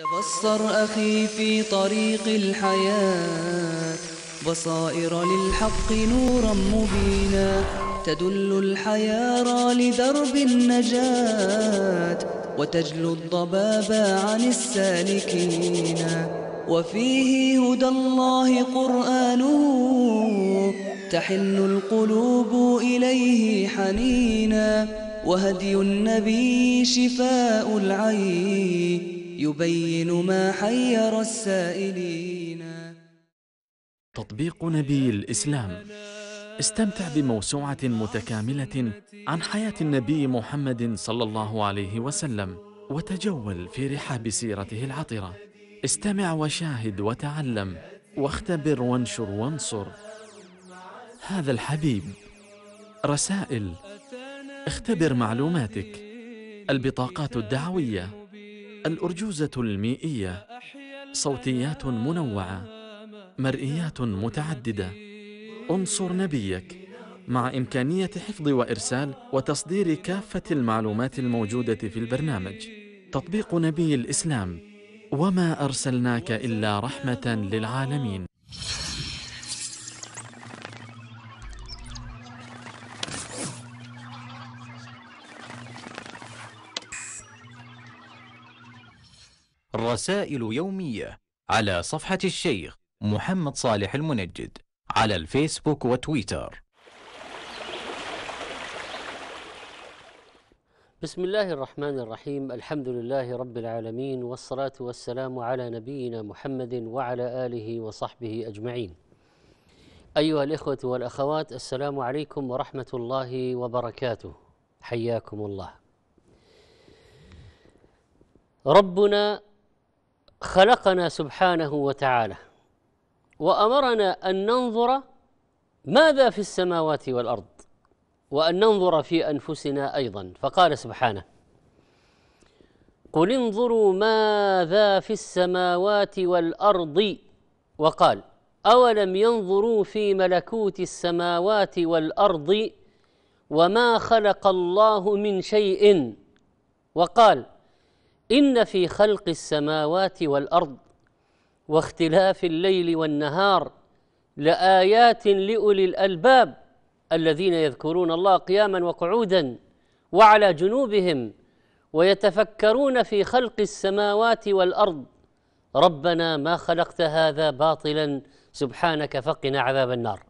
تبصر أخي في طريق الحياة بصائر للحق نورا مبينا تدل الحيارى لدرب النجاة وتجلو الضباب عن السالكين وفيه هدى الله قرآنه تحن القلوب إليه حنينا وهدي النبي شفاء العين يبين ما حير السائلين تطبيق نبي الإسلام استمتع بموسوعة متكاملة عن حياة النبي محمد صلى الله عليه وسلم وتجول في رحاب سيرته العطرة استمع وشاهد وتعلم واختبر وانشر وانصر هذا الحبيب رسائل اختبر معلوماتك البطاقات الدعويه الأرجوزة المائية صوتيات منوعة مرئيات متعددة انصر نبيك مع إمكانية حفظ وإرسال وتصدير كافة المعلومات الموجودة في البرنامج تطبيق نبي الإسلام وما أرسلناك إلا رحمة للعالمين رسائل يومية على صفحة الشيخ محمد صالح المنجد على الفيسبوك وتويتر بسم الله الرحمن الرحيم الحمد لله رب العالمين والصلاة والسلام على نبينا محمد وعلى آله وصحبه أجمعين أيها الإخوة والأخوات السلام عليكم ورحمة الله وبركاته حياكم الله ربنا خلقنا سبحانه وتعالى وامرنا ان ننظر ماذا في السماوات والارض وان ننظر في انفسنا ايضا فقال سبحانه قل انظروا ماذا في السماوات والارض وقال اولم ينظروا في ملكوت السماوات والارض وما خلق الله من شيء وقال ان في خلق السماوات والارض واختلاف الليل والنهار لايات لاولي الالباب الذين يذكرون الله قياما وقعودا وعلى جنوبهم ويتفكرون في خلق السماوات والارض ربنا ما خلقت هذا باطلا سبحانك فقنا عذاب النار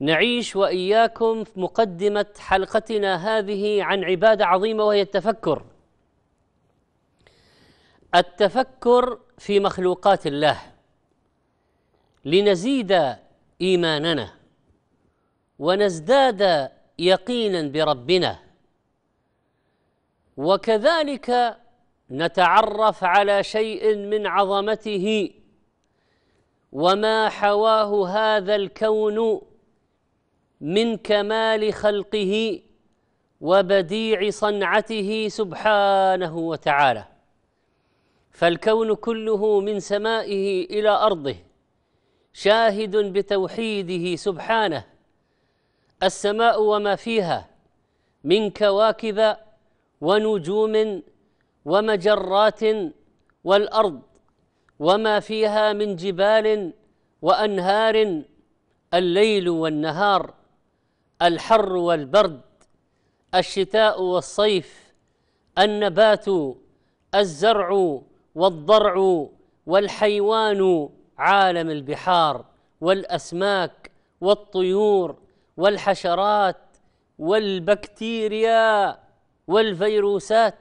نعيش واياكم مقدمه حلقتنا هذه عن عباده عظيمه وهي التفكر التفكر في مخلوقات الله لنزيد ايماننا ونزداد يقينا بربنا وكذلك نتعرف على شيء من عظمته وما حواه هذا الكون من كمال خلقه وبديع صنعته سبحانه وتعالى فالكون كله من سمائه الى ارضه شاهد بتوحيده سبحانه السماء وما فيها من كواكب ونجوم ومجرات والارض وما فيها من جبال وانهار الليل والنهار الحر والبرد الشتاء والصيف النبات الزرع والضرع والحيوان عالم البحار والاسماك والطيور والحشرات والبكتيريا والفيروسات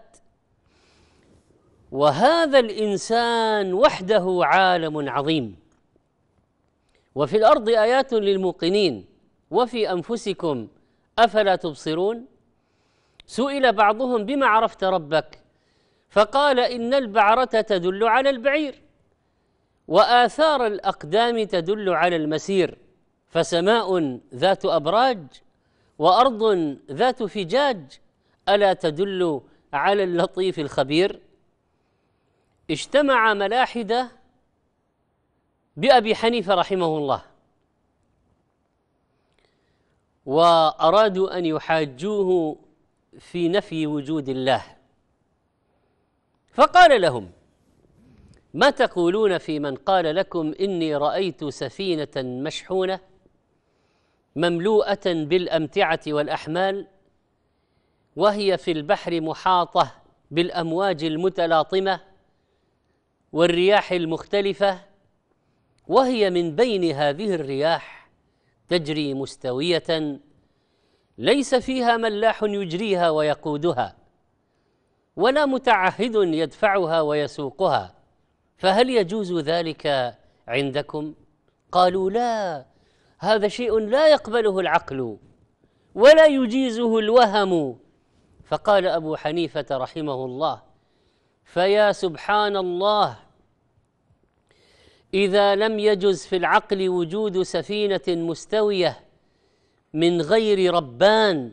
وهذا الانسان وحده عالم عظيم وفي الارض ايات للموقنين وفي انفسكم افلا تبصرون سئل بعضهم بما عرفت ربك فقال إن البعرة تدل على البعير وآثار الأقدام تدل على المسير فسماء ذات أبراج وأرض ذات فجاج ألا تدل على اللطيف الخبير اجتمع ملاحدة بأبي حنيفة رحمه الله وأرادوا أن يحاجوه في نفي وجود الله فقال لهم ما تقولون في من قال لكم اني رايت سفينه مشحونه مملوءه بالامتعه والاحمال وهي في البحر محاطه بالامواج المتلاطمه والرياح المختلفه وهي من بين هذه الرياح تجري مستويه ليس فيها ملاح يجريها ويقودها ولا متعهد يدفعها ويسوقها فهل يجوز ذلك عندكم قالوا لا هذا شيء لا يقبله العقل ولا يجيزه الوهم فقال ابو حنيفه رحمه الله فيا سبحان الله اذا لم يجز في العقل وجود سفينه مستويه من غير ربان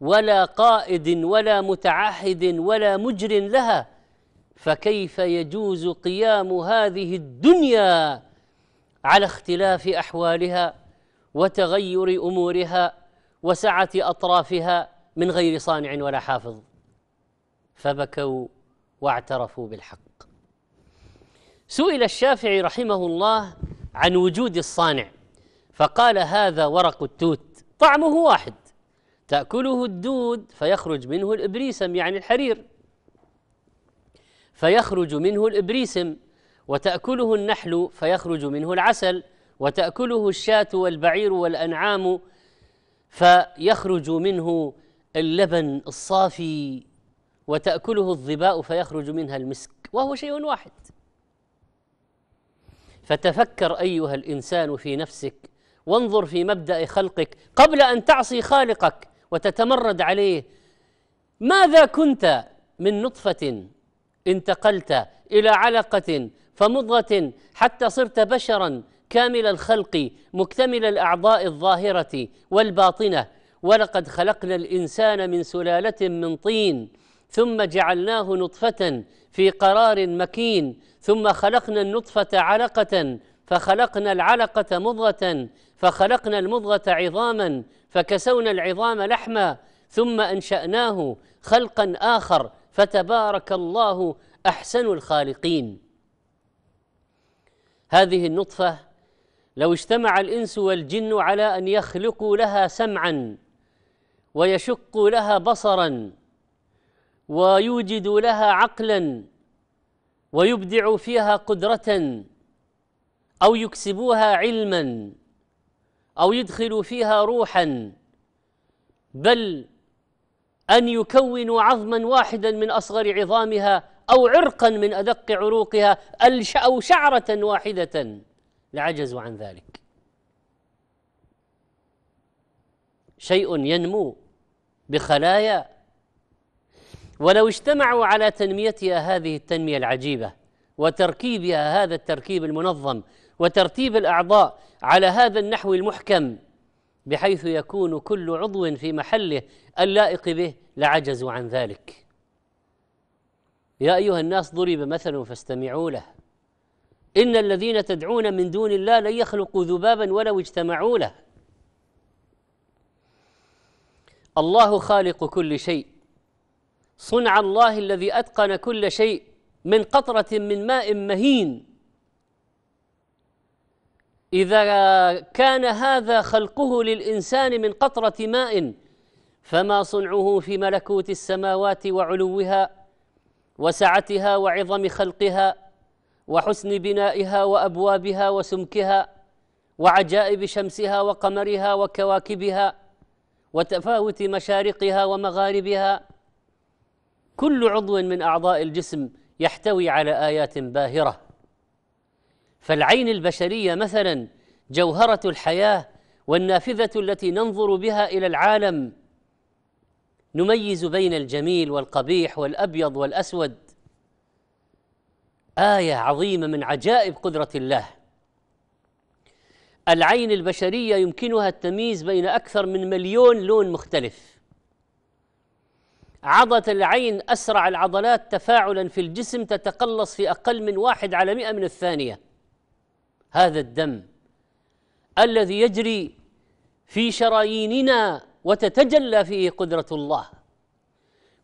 ولا قائد ولا متعهد ولا مجر لها فكيف يجوز قيام هذه الدنيا على اختلاف احوالها وتغير امورها وسعه اطرافها من غير صانع ولا حافظ فبكوا واعترفوا بالحق سئل الشافعي رحمه الله عن وجود الصانع فقال هذا ورق التوت طعمه واحد تأكله الدود فيخرج منه الإبريسم يعني الحرير فيخرج منه الإبريسم وتأكله النحل فيخرج منه العسل وتأكله الشاة والبعير والأنعام فيخرج منه اللبن الصافي وتأكله الظباء فيخرج منها المسك وهو شيء واحد فتفكر أيها الإنسان في نفسك وانظر في مبدأ خلقك قبل أن تعصي خالقك وتتمرد عليه ماذا كنت من نطفه انتقلت الى علقه فمضغه حتى صرت بشرا كامل الخلق مكتمل الاعضاء الظاهره والباطنه ولقد خلقنا الانسان من سلاله من طين ثم جعلناه نطفه في قرار مكين ثم خلقنا النطفه علقه فخلقنا العلقه مضغه فخلقنا المضغه عظاما فكسونا العظام لحما ثم انشاناه خلقا اخر فتبارك الله احسن الخالقين هذه النطفه لو اجتمع الانس والجن على ان يخلقوا لها سمعا ويشقوا لها بصرا ويوجدوا لها عقلا ويبدعوا فيها قدره او يكسبوها علما أو يدخل فيها روحا بل أن يكونوا عظما واحدا من أصغر عظامها أو عرقا من أدق عروقها أو شعرة واحدة لعجزوا عن ذلك شيء ينمو بخلايا ولو اجتمعوا على تنميتها هذه التنمية العجيبة وتركيبها هذا التركيب المنظم وترتيب الأعضاء على هذا النحو المحكم بحيث يكون كل عضو في محله اللائق به لعجزوا عن ذلك يا ايها الناس ضرب مثل فاستمعوا له ان الذين تدعون من دون الله لن يخلقوا ذبابا ولو اجتمعوا له الله خالق كل شيء صنع الله الذي اتقن كل شيء من قطره من ماء مهين إذا كان هذا خلقه للإنسان من قطرة ماء فما صنعه في ملكوت السماوات وعلوها وسعتها وعظم خلقها وحسن بنائها وأبوابها وسمكها وعجائب شمسها وقمرها وكواكبها وتفاوت مشارقها ومغاربها كل عضو من أعضاء الجسم يحتوي على آيات باهرة فالعين البشريه مثلا جوهره الحياه والنافذه التي ننظر بها الى العالم نميز بين الجميل والقبيح والابيض والاسود ايه عظيمه من عجائب قدره الله العين البشريه يمكنها التمييز بين اكثر من مليون لون مختلف عضة العين أسرع العضلات تفاعلا في الجسم تتقلص في أقل من واحد على مئة من الثانية هذا الدم الذي يجري في شراييننا وتتجلى فيه قدرة الله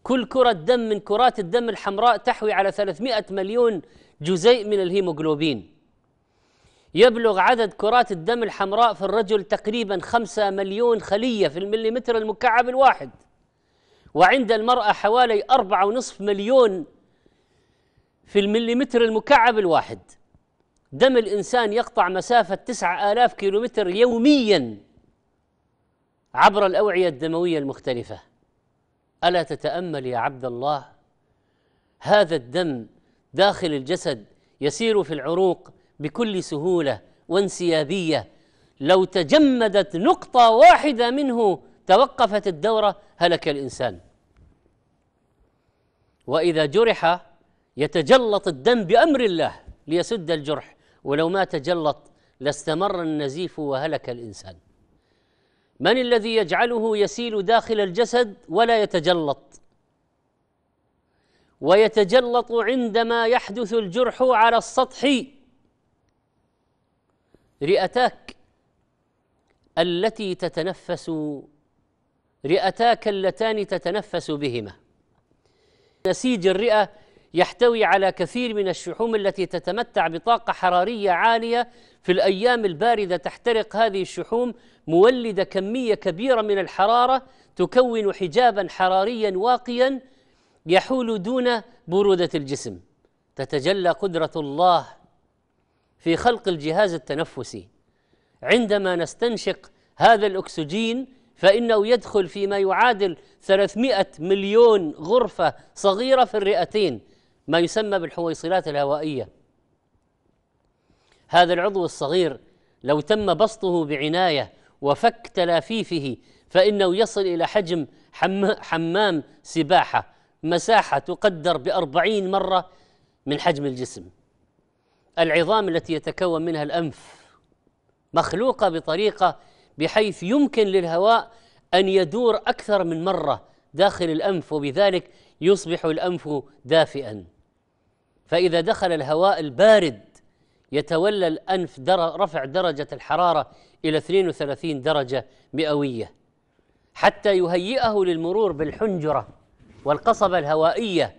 كل كرة دم من كرات الدم الحمراء تحوي على 300 مليون جزيء من الهيموغلوبين يبلغ عدد كرات الدم الحمراء في الرجل تقريبا خمسة مليون خلية في المليمتر المكعب الواحد وعند المرأة حوالي أربعة ونصف مليون في المليمتر المكعب الواحد دم الإنسان يقطع مسافة تسعة آلاف كيلومتر يوميا عبر الأوعية الدموية المختلفة ألا تتأمل يا عبد الله هذا الدم داخل الجسد يسير في العروق بكل سهولة وانسيابية لو تجمدت نقطة واحدة منه توقفت الدورة هلك الإنسان وإذا جرح يتجلط الدم بأمر الله ليسد الجرح ولو ما تجلط لاستمر النزيف وهلك الانسان من الذي يجعله يسيل داخل الجسد ولا يتجلط ويتجلط عندما يحدث الجرح على السطح رئتاك التي تتنفس رئتاك اللتان تتنفس بهما نسيج الرئه يحتوي على كثير من الشحوم التي تتمتع بطاقة حرارية عالية في الأيام الباردة تحترق هذه الشحوم مولدة كمية كبيرة من الحرارة تكون حجابا حراريا واقيا يحول دون برودة الجسم تتجلى قدرة الله في خلق الجهاز التنفسي عندما نستنشق هذا الأكسجين فإنه يدخل فيما يعادل 300 مليون غرفة صغيرة في الرئتين ما يسمى بالحويصلات الهوائيه هذا العضو الصغير لو تم بسطه بعنايه وفك تلافيفه فانه يصل الى حجم حمام سباحه مساحه تقدر باربعين مره من حجم الجسم العظام التي يتكون منها الانف مخلوقه بطريقه بحيث يمكن للهواء ان يدور اكثر من مره داخل الانف وبذلك يصبح الانف دافئا فإذا دخل الهواء البارد يتولى الأنف در رفع درجة الحرارة إلى 32 درجة مئوية حتى يهيئه للمرور بالحنجرة والقصبة الهوائية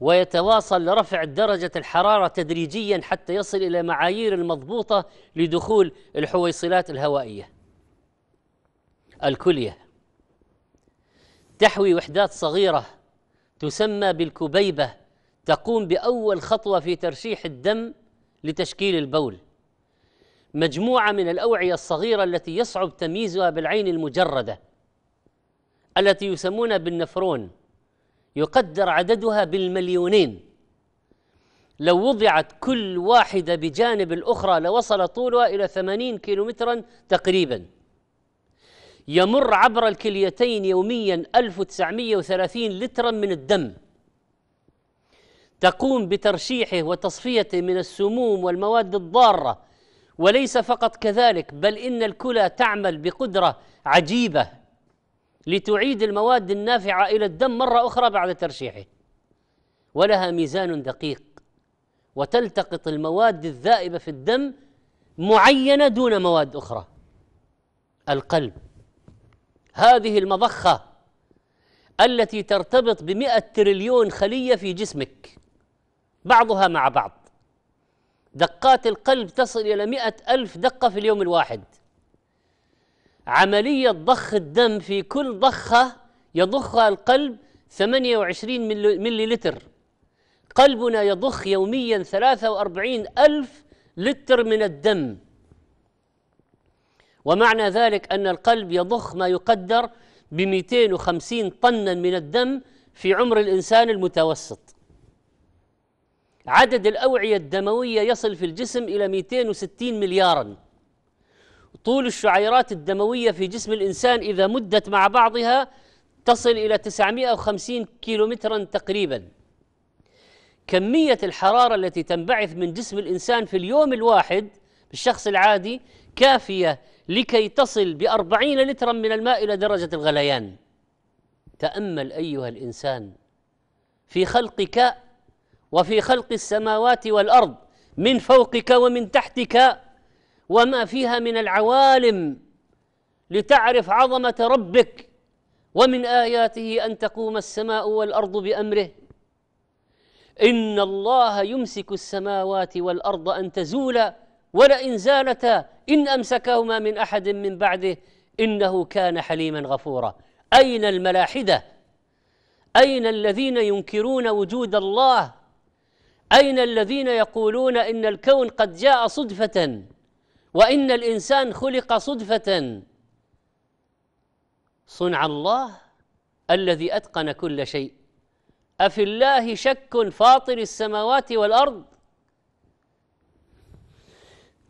ويتواصل لرفع درجة الحرارة تدريجيا حتى يصل إلى معايير المضبوطة لدخول الحويصلات الهوائية الكلية تحوي وحدات صغيرة تسمى بالكبيبه تقوم باول خطوه في ترشيح الدم لتشكيل البول مجموعه من الاوعيه الصغيره التي يصعب تمييزها بالعين المجرده التي يسمونها بالنفرون يقدر عددها بالمليونين لو وضعت كل واحدة بجانب الأخرى لوصل طولها إلى ثمانين كيلومترا تقريبا يمر عبر الكليتين يوميا 1930 لترا من الدم تقوم بترشيحه وتصفيته من السموم والمواد الضاره وليس فقط كذلك بل ان الكلى تعمل بقدره عجيبه لتعيد المواد النافعه الى الدم مره اخرى بعد ترشيحه ولها ميزان دقيق وتلتقط المواد الذائبه في الدم معينه دون مواد اخرى القلب هذه المضخة التي ترتبط بمئة تريليون خلية في جسمك بعضها مع بعض دقات القلب تصل إلى مئة ألف دقة في اليوم الواحد عملية ضخ الدم في كل ضخة يضخها القلب 28 ملي لتر قلبنا يضخ يوميا 43 ألف لتر من الدم ومعنى ذلك أن القلب يضخ ما يقدر ب 250 طنا من الدم في عمر الإنسان المتوسط عدد الأوعية الدموية يصل في الجسم إلى 260 مليارا طول الشعيرات الدموية في جسم الإنسان إذا مدت مع بعضها تصل إلى 950 كيلومترا تقريبا كمية الحرارة التي تنبعث من جسم الإنسان في اليوم الواحد بالشخص العادي كافية لكي تصل بأربعين لترا من الماء إلى درجة الغليان تأمل أيها الإنسان في خلقك وفي خلق السماوات والأرض من فوقك ومن تحتك وما فيها من العوالم لتعرف عظمة ربك ومن آياته أن تقوم السماء والأرض بأمره إن الله يمسك السماوات والأرض أن تزولا ولئن زالتا إن أمسكهما من أحد من بعده إنه كان حليما غفورا أين الملاحدة أين الذين ينكرون وجود الله أين الذين يقولون إن الكون قد جاء صدفة وإن الإنسان خلق صدفة صنع الله الذي أتقن كل شيء أفي الله شك فاطر السماوات والأرض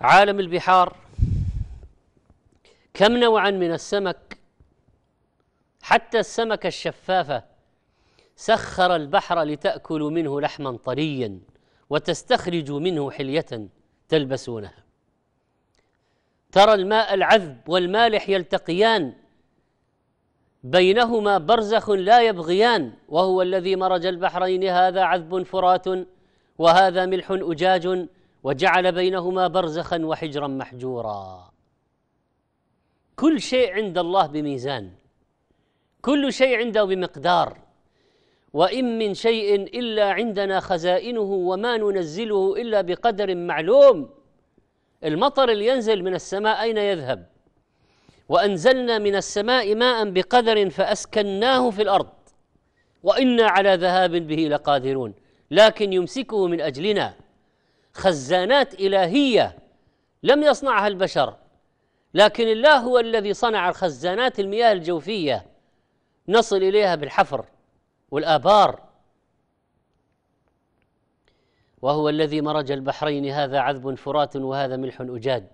عالم البحار كم نوعا من السمك حتى السمكة الشفافة سخر البحر لتأكل منه لحما طريا وتستخرج منه حلية تلبسونها ترى الماء العذب والمالح يلتقيان بينهما برزخ لا يبغيان وهو الذي مرج البحرين هذا عذب فرات وهذا ملح أجاج وجعل بينهما برزخا وحجرا محجورا كل شيء عند الله بميزان كل شيء عنده بمقدار وان من شيء الا عندنا خزائنه وما ننزله الا بقدر معلوم المطر اللي ينزل من السماء اين يذهب وانزلنا من السماء ماء بقدر فاسكناه في الارض وانا على ذهاب به لقادرون لكن يمسكه من اجلنا خزانات الهيه لم يصنعها البشر لكن الله هو الذي صنع الخزانات المياه الجوفيه نصل اليها بالحفر والابار وهو الذي مرج البحرين هذا عذب فرات وهذا ملح اجاج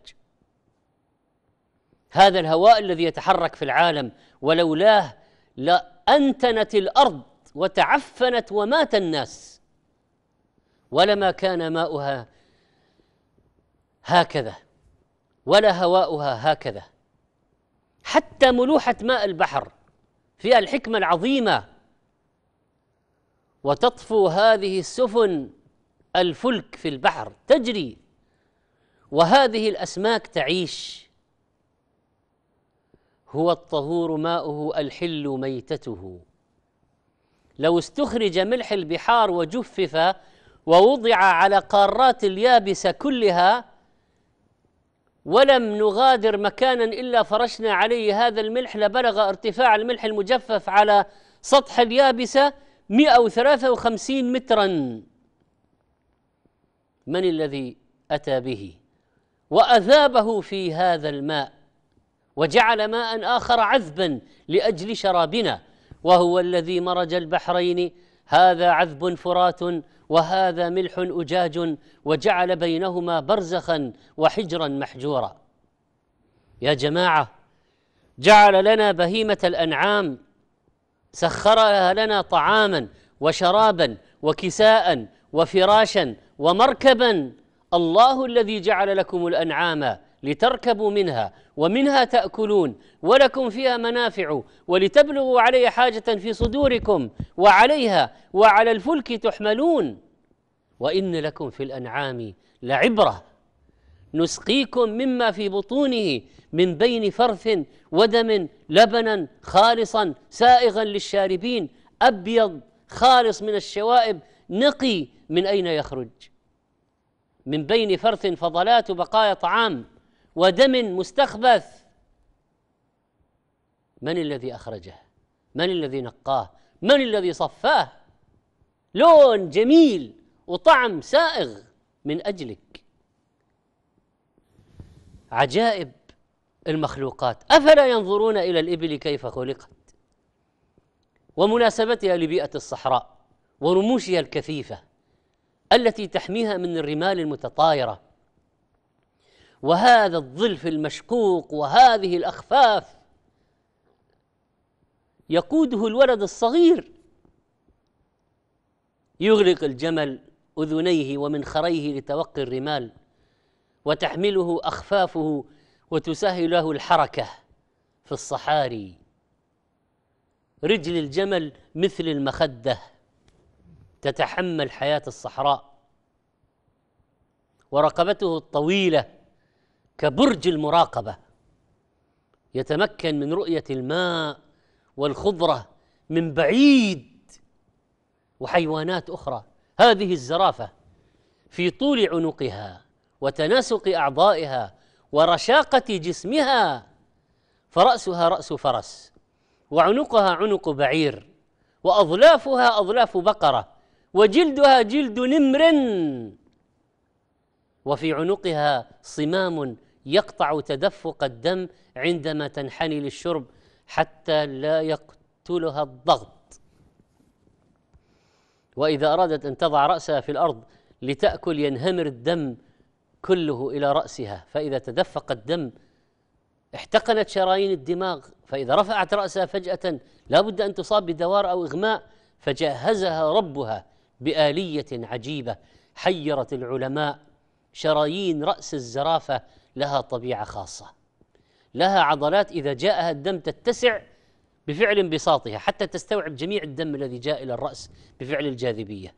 هذا الهواء الذي يتحرك في العالم ولولاه لانتنت الارض وتعفنت ومات الناس ولما كان ماؤها هكذا ولا هواؤها هكذا حتى ملوحه ماء البحر فيها الحكمه العظيمه وتطفو هذه السفن الفلك في البحر تجري وهذه الاسماك تعيش هو الطهور ماؤه الحل ميتته لو استخرج ملح البحار وجفف ووضع على قارات اليابسة كلها ولم نغادر مكانا إلا فرشنا عليه هذا الملح لبلغ ارتفاع الملح المجفف على سطح اليابسة 153 مترا من الذي أتى به وأذابه في هذا الماء وجعل ماء آخر عذبا لأجل شرابنا وهو الذي مرج البحرين هذا عذب فرات وهذا ملح أجاج وجعل بينهما برزخا وحجرا محجورا يا جماعة جعل لنا بهيمة الأنعام سخرها لنا طعاما وشرابا وكساء وفراشا ومركبا الله الذي جعل لكم الأنعام لتركبوا منها ومنها تاكلون ولكم فيها منافع ولتبلغوا علي حاجه في صدوركم وعليها وعلى الفلك تحملون وان لكم في الانعام لعبره نسقيكم مما في بطونه من بين فرث ودم لبنا خالصا سائغا للشاربين ابيض خالص من الشوائب نقي من اين يخرج من بين فرث فضلات وبقايا طعام ودم مستخبث من الذي اخرجه من الذي نقاه من الذي صفاه لون جميل وطعم سائغ من اجلك عجائب المخلوقات افلا ينظرون الى الابل كيف خلقت ومناسبتها لبيئه الصحراء ورموشها الكثيفه التي تحميها من الرمال المتطايره وهذا الظلف المشقوق وهذه الاخفاف يقوده الولد الصغير يغلق الجمل اذنيه ومنخريه لتوقي الرمال وتحمله اخفافه وتسهل له الحركه في الصحاري رجل الجمل مثل المخده تتحمل حياه الصحراء ورقبته الطويله كبرج المراقبه يتمكن من رؤيه الماء والخضره من بعيد وحيوانات اخرى هذه الزرافه في طول عنقها وتناسق اعضائها ورشاقه جسمها فراسها راس فرس وعنقها عنق بعير واظلافها اظلاف بقره وجلدها جلد نمر وفي عنقها صمام يقطع تدفق الدم عندما تنحني للشرب حتى لا يقتلها الضغط واذا ارادت ان تضع راسها في الارض لتاكل ينهمر الدم كله الى راسها فاذا تدفق الدم احتقنت شرايين الدماغ فاذا رفعت راسها فجاه لا بد ان تصاب بدوار او اغماء فجهزها ربها باليه عجيبه حيرت العلماء شرايين راس الزرافه لها طبيعه خاصه لها عضلات اذا جاءها الدم تتسع بفعل انبساطها حتى تستوعب جميع الدم الذي جاء الى الراس بفعل الجاذبيه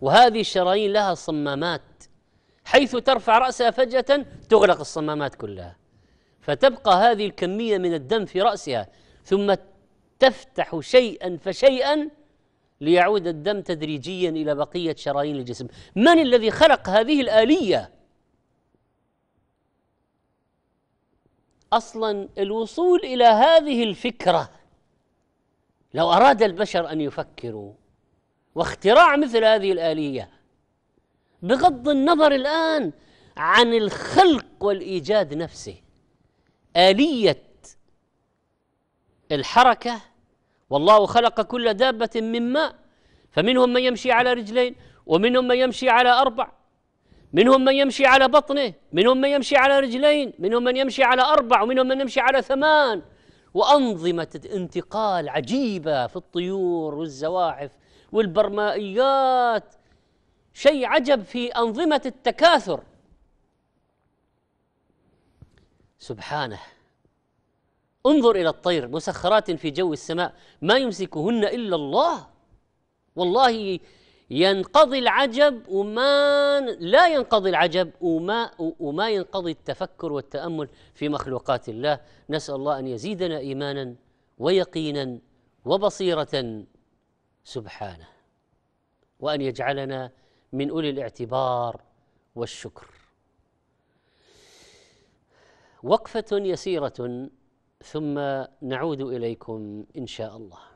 وهذه الشرايين لها صمامات حيث ترفع راسها فجاه تغلق الصمامات كلها فتبقى هذه الكميه من الدم في راسها ثم تفتح شيئا فشيئا ليعود الدم تدريجيا الى بقيه شرايين الجسم من الذي خلق هذه الاليه اصلا الوصول الى هذه الفكره لو اراد البشر ان يفكروا واختراع مثل هذه الاليه بغض النظر الان عن الخلق والايجاد نفسه اليه الحركه والله خلق كل دابه من ماء فمنهم من يمشي على رجلين ومنهم من يمشي على اربع منهم من يمشي على بطنه منهم من يمشي على رجلين منهم من يمشي على أربع ومنهم من يمشي على ثمان وأنظمة انتقال عجيبة في الطيور والزواحف والبرمائيات شيء عجب في أنظمة التكاثر سبحانه انظر إلى الطير مسخرات في جو السماء ما يمسكهن إلا الله والله ينقضي العجب وما لا ينقضي العجب وما وما ينقضي التفكر والتامل في مخلوقات الله نسال الله ان يزيدنا ايمانا ويقينا وبصيره سبحانه وان يجعلنا من اولي الاعتبار والشكر وقفه يسيره ثم نعود اليكم ان شاء الله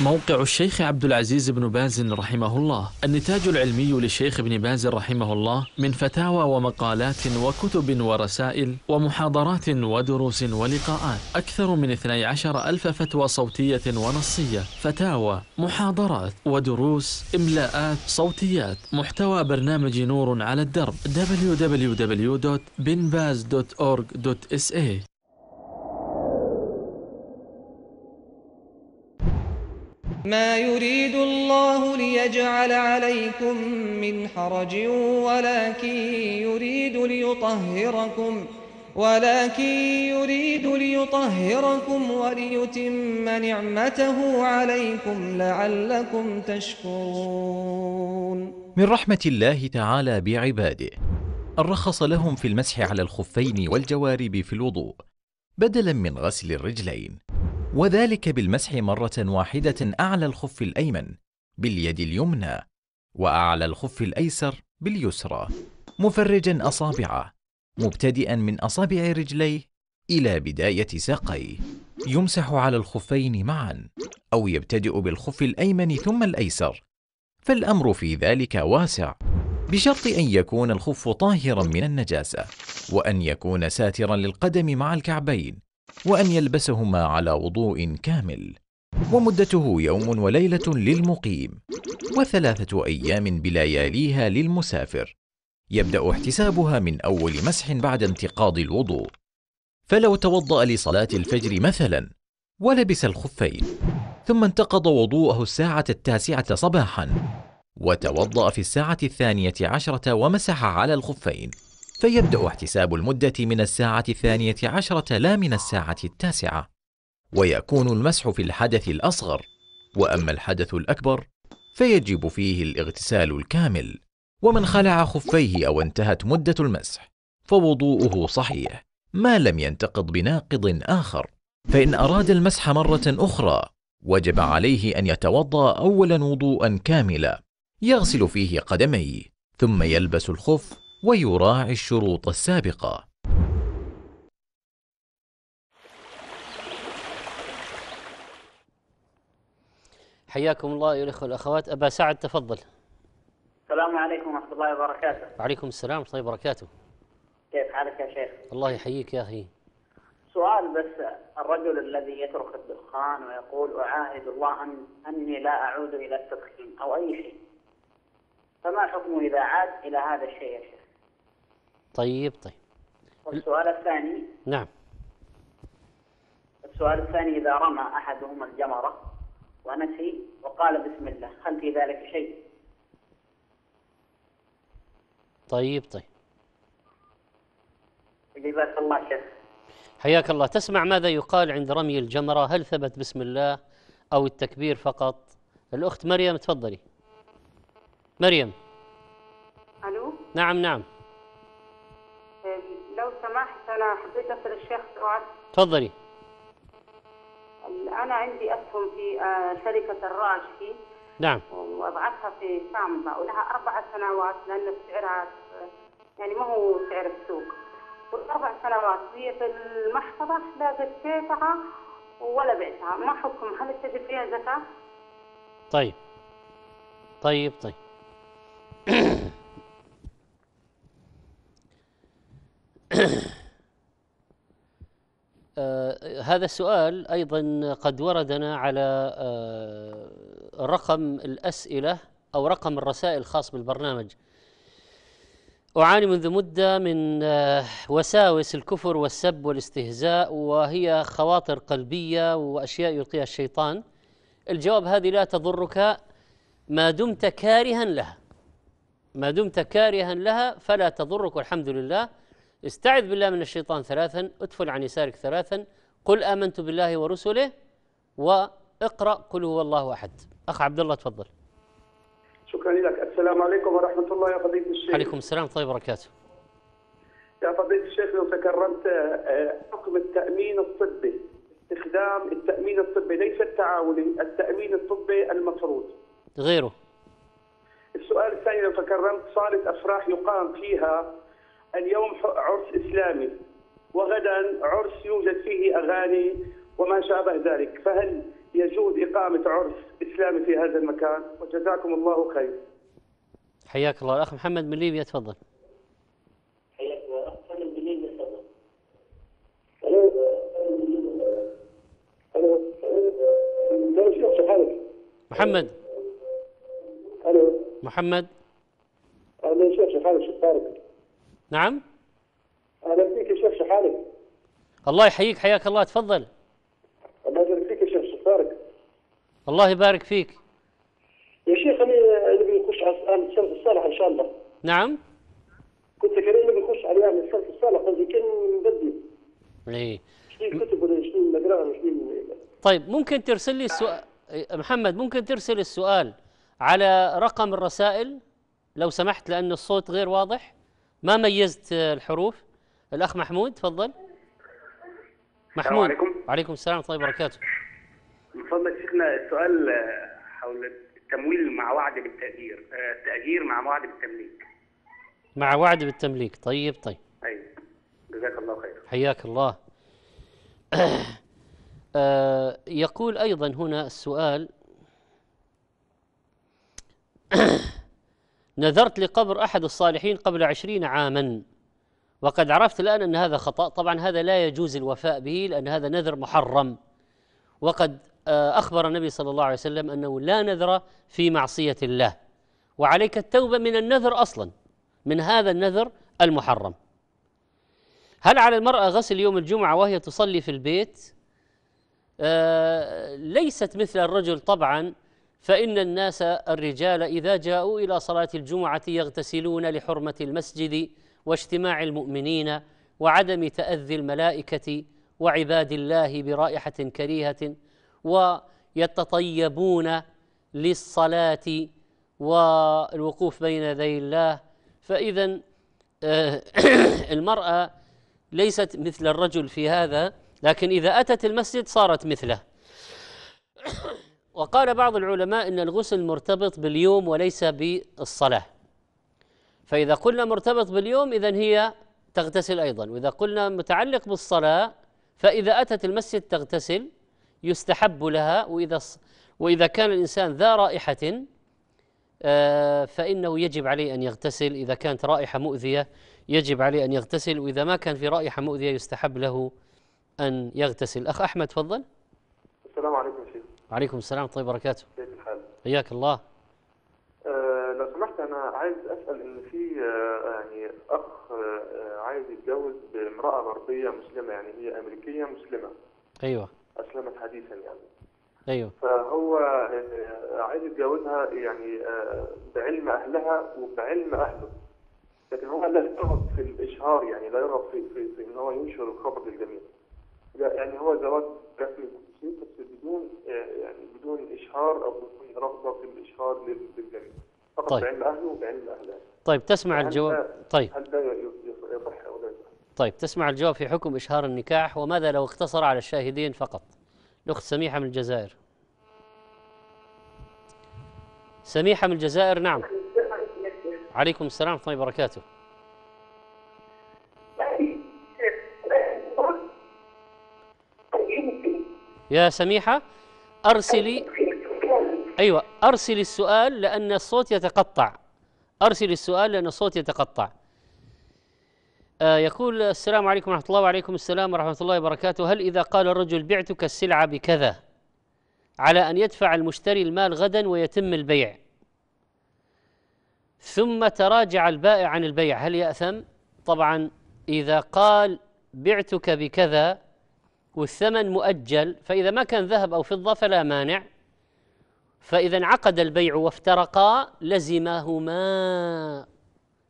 موقع الشيخ عبد العزيز بن باز رحمه الله النتاج العلمي للشيخ ابن باز رحمه الله من فتاوى ومقالات وكتب ورسائل ومحاضرات ودروس ولقاءات أكثر من 12 ألف فتوى صوتية ونصية فتاوى محاضرات ودروس إملاءات صوتيات محتوى برنامج نور على الدرب www.binbaz.org.sa ما يريد الله ليجعل عليكم من حرج ولكن يريد ليطهركم ولكن يريد ليطهركم وليتم نعمته عليكم لعلكم تشكرون من رحمة الله تعالى بعباده الرخص لهم في المسح على الخفين والجوارب في الوضوء بدلا من غسل الرجلين وذلك بالمسح مرة واحدة أعلى الخف الأيمن باليد اليمنى وأعلى الخف الأيسر باليسرى مفرجا أصابعه مبتدئا من أصابع رجليه إلى بداية ساقيه يمسح على الخفين معا أو يبتدئ بالخف الأيمن ثم الأيسر فالأمر في ذلك واسع بشرط أن يكون الخف طاهرا من النجاسة وأن يكون ساترا للقدم مع الكعبين وأن يلبسهما على وضوء كامل ومدته يوم وليلة للمقيم وثلاثة أيام بلياليها للمسافر يبدأ احتسابها من أول مسح بعد انتقاض الوضوء فلو توضأ لصلاة الفجر مثلا ولبس الخفين ثم انتقض وضوءه الساعة التاسعة صباحا وتوضأ في الساعة الثانية عشرة ومسح على الخفين فيبدأ احتساب المدة من الساعة الثانية عشرة لا من الساعة التاسعة ويكون المسح في الحدث الأصغر وأما الحدث الأكبر فيجب فيه الاغتسال الكامل ومن خلع خفيه أو انتهت مدة المسح فوضوءه صحيح ما لم ينتقض بناقض آخر فإن أراد المسح مرة أخرى وجب عليه أن يتوضأ أولا وضوءا كاملا يغسل فيه قدميه ثم يلبس الخف ويراعي الشروط السابقة حياكم الله أيها الأخوة والأخوات أبا سعد تفضل السلام عليكم ورحمة الله وبركاته وعليكم السلام ورحمة طيب، الله وبركاته كيف حالك يا شيخ؟ الله يحييك يا أخي سؤال بس الرجل الذي يترك الدخان ويقول أعاهد الله أن أني لا أعود إلى التدخين أو أي شيء فما حكمه إذا عاد إلى هذا الشيء يا شيخ؟ طيب طيب والسؤال الثاني نعم السؤال الثاني إذا رمى أحدهما الجمرة ونسي وقال بسم الله هل في ذلك شيء طيب طيب جزاك الله شيخ حياك الله تسمع ماذا يقال عند رمي الجمرة هل ثبت بسم الله أو التكبير فقط الأخت مريم تفضلي مريم ألو نعم نعم انا حبيت اسال الشيخ سعاد تفضلي انا عندي اسهم في آه، شركه الراجحي نعم وضعتها في سامبا ولها اربع سنوات لان سعرها يعني ما هو سعر السوق والاربع سنوات هي في المحفظه لا زكيتها ولا بعتها ما حكم هل تجد فيها زكاه؟ طيب طيب طيب آه هذا السؤال ايضا قد وردنا على آه رقم الاسئله او رقم الرسائل الخاص بالبرنامج اعاني منذ مده من آه وساوس الكفر والسب والاستهزاء وهي خواطر قلبيه واشياء يلقيها الشيطان الجواب هذه لا تضرك ما دمت كارها لها ما دمت كارها لها فلا تضرك والحمد لله استعذ بالله من الشيطان ثلاثا ادفل عن يسارك ثلاثا قل آمنت بالله ورسله واقرأ قل هو الله أحد أخ عبد الله تفضل شكرا لك السلام عليكم ورحمة الله يا فضيلة الشيخ عليكم السلام طيب وبركاته يا فضيلة الشيخ لو تكرمت آه، حكم التأمين الطبي استخدام التأمين الطبي ليس التعاوني التأمين الطبي المفروض غيره السؤال الثاني لو تكرمت صالة أفراح يقام فيها اليوم عرس إسلامي وغدا عرس يوجد فيه أغاني وما شابه ذلك فهل يجوز إقامة عرس إسلامي في هذا المكان وجزاكم الله خير حياك الله الأخ محمد من ليبيا تفضل حياك الله الأخ محمد من ليبيا تفضل محمد ألو محمد أهلا شيخ شو حالك شو نعم اهلا فيك يا شيخ شحالك الله يحييك حياك الله تفضل الله يبارك فيك يا شيخ شخبارك الله يبارك فيك يا شيخ انا نبي نخش على السلف الصالح ان شاء الله نعم كنت كريم نبي نخش على يعني السلف الصالح قصدي كان مبدل ايه شنو الكتب ولا شنو نقراها شنو طيب ممكن ترسل لي السؤال محمد ممكن ترسل السؤال على رقم الرسائل لو سمحت لأن الصوت غير واضح ما ميزت الحروف الأخ محمود تفضل محمود السلام عليكم وعليكم السلام ورحمة الله وبركاته من فضلك شيخنا السؤال آه، حول التمويل مع وعد بالتأجير آه، التأجير مع وعد بالتمليك مع وعد بالتمليك طيب طيب أيوة جزاك الله خير حياك الله آه، يقول أيضا هنا السؤال نذرت لقبر أحد الصالحين قبل عشرين عاما وقد عرفت الآن أن هذا خطأ طبعا هذا لا يجوز الوفاء به لأن هذا نذر محرم وقد آه، أخبر النبي صلى الله عليه وسلم أنه لا نذر في معصية الله وعليك التوبة من النذر أصلا من هذا النذر المحرم هل على المرأة غسل يوم الجمعة وهي تصلي في البيت؟ آه ليست مثل الرجل طبعا فإن الناس الرجال إذا جاءوا إلى صلاة الجمعة يغتسلون لحرمة المسجد واجتماع المؤمنين وعدم تأذي الملائكة وعباد الله برائحة كريهة ويتطيبون للصلاة والوقوف بين يدي الله فإذا آه، المرأة ليست مثل الرجل في هذا لكن إذا أتت المسجد صارت مثله وقال بعض العلماء ان الغسل مرتبط باليوم وليس بالصلاه فاذا قلنا مرتبط باليوم اذا هي تغتسل ايضا واذا قلنا متعلق بالصلاه فاذا اتت المسجد تغتسل يستحب لها واذا واذا كان الانسان ذا رائحه آه، فانه يجب عليه ان يغتسل اذا كانت رائحه مؤذيه يجب عليه ان يغتسل واذا ما كان في رائحه مؤذيه يستحب له ان يغتسل اخ احمد تفضل وعليكم السلام ورحمه الله وبركاته كيف الحال؟ حياك الله أه لو سمحت انا عايز اسال ان في آه، يعني اخ آه، عايز يتجوز امراه غربيه مسلمه يعني هي امريكيه مسلمه ايوه اسلمت حديثا يعني ايوه فهو آه، عايز يتجوزها يعني بعلم اهلها وبعلم اهله لكن هو لا يرغب في الاشهار يعني لا يرغب في, في, في ان هو ينشر الخبر للجميع يعني هو زواج رسمي بسيط بس بدون يعني بدون اشهار او بدون رغبه في الاشهار للجميع فقط طيب. بعلم اهله وبعلم اهله طيب تسمع الجواب طيب هل ده يصح او لا يصح طيب تسمع الجواب في حكم اشهار النكاح وماذا لو اقتصر على الشاهدين فقط الاخت سميحه من الجزائر سميحه من الجزائر نعم عليكم السلام ورحمه طيب، الله وبركاته يا سميحة أرسلي أيوة أرسلي السؤال لأن الصوت يتقطع أرسلي السؤال لأن الصوت يتقطع آه يقول السلام عليكم ورحمة الله وعليكم السلام ورحمة الله وبركاته هل إذا قال الرجل بعتك السلعة بكذا على أن يدفع المشتري المال غدا ويتم البيع ثم تراجع البائع عن البيع هل يأثم؟ طبعا إذا قال بعتك بكذا والثمن مؤجل فإذا ما كان ذهب أو فضة فلا مانع فإذا انعقد البيع وافترقا لزمهما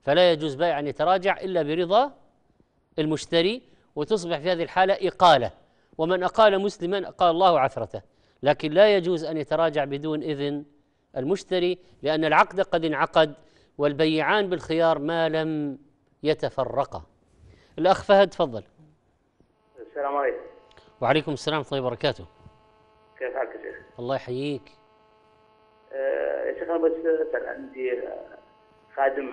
فلا يجوز بيع أن يتراجع إلا برضا المشتري وتصبح في هذه الحالة إقالة ومن أقال مسلما أقال الله عثرته لكن لا يجوز أن يتراجع بدون إذن المشتري لأن العقد قد انعقد والبيعان بالخيار ما لم يتفرقا الأخ فهد تفضل السلام عليكم وعليكم السلام ورحمه الله وبركاته كيف حالك يا شيخ؟ الله يحييك آه، يا شيخ انا بس اسال عندي خادم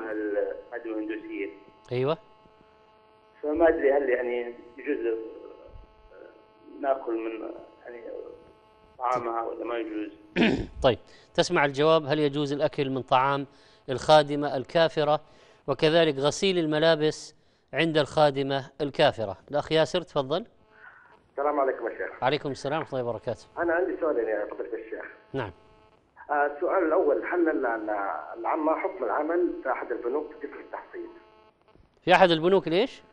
خادمه هندوسيه ايوه فما ادري هل يعني يجوز آه، ناكل من يعني طعامها ولا ما يجوز طيب تسمع الجواب هل يجوز الاكل من طعام الخادمه الكافره وكذلك غسيل الملابس عند الخادمه الكافره الاخ ياسر تفضل السلام عليكم يا شيخ. عليكم السلام ورحمه الله وبركاته. انا عندي سؤالين يا فضيله الشيخ. نعم. آه، السؤال الاول هل العم حكم العمل في احد البنوك في قسم التحصيل؟ في احد البنوك ليش؟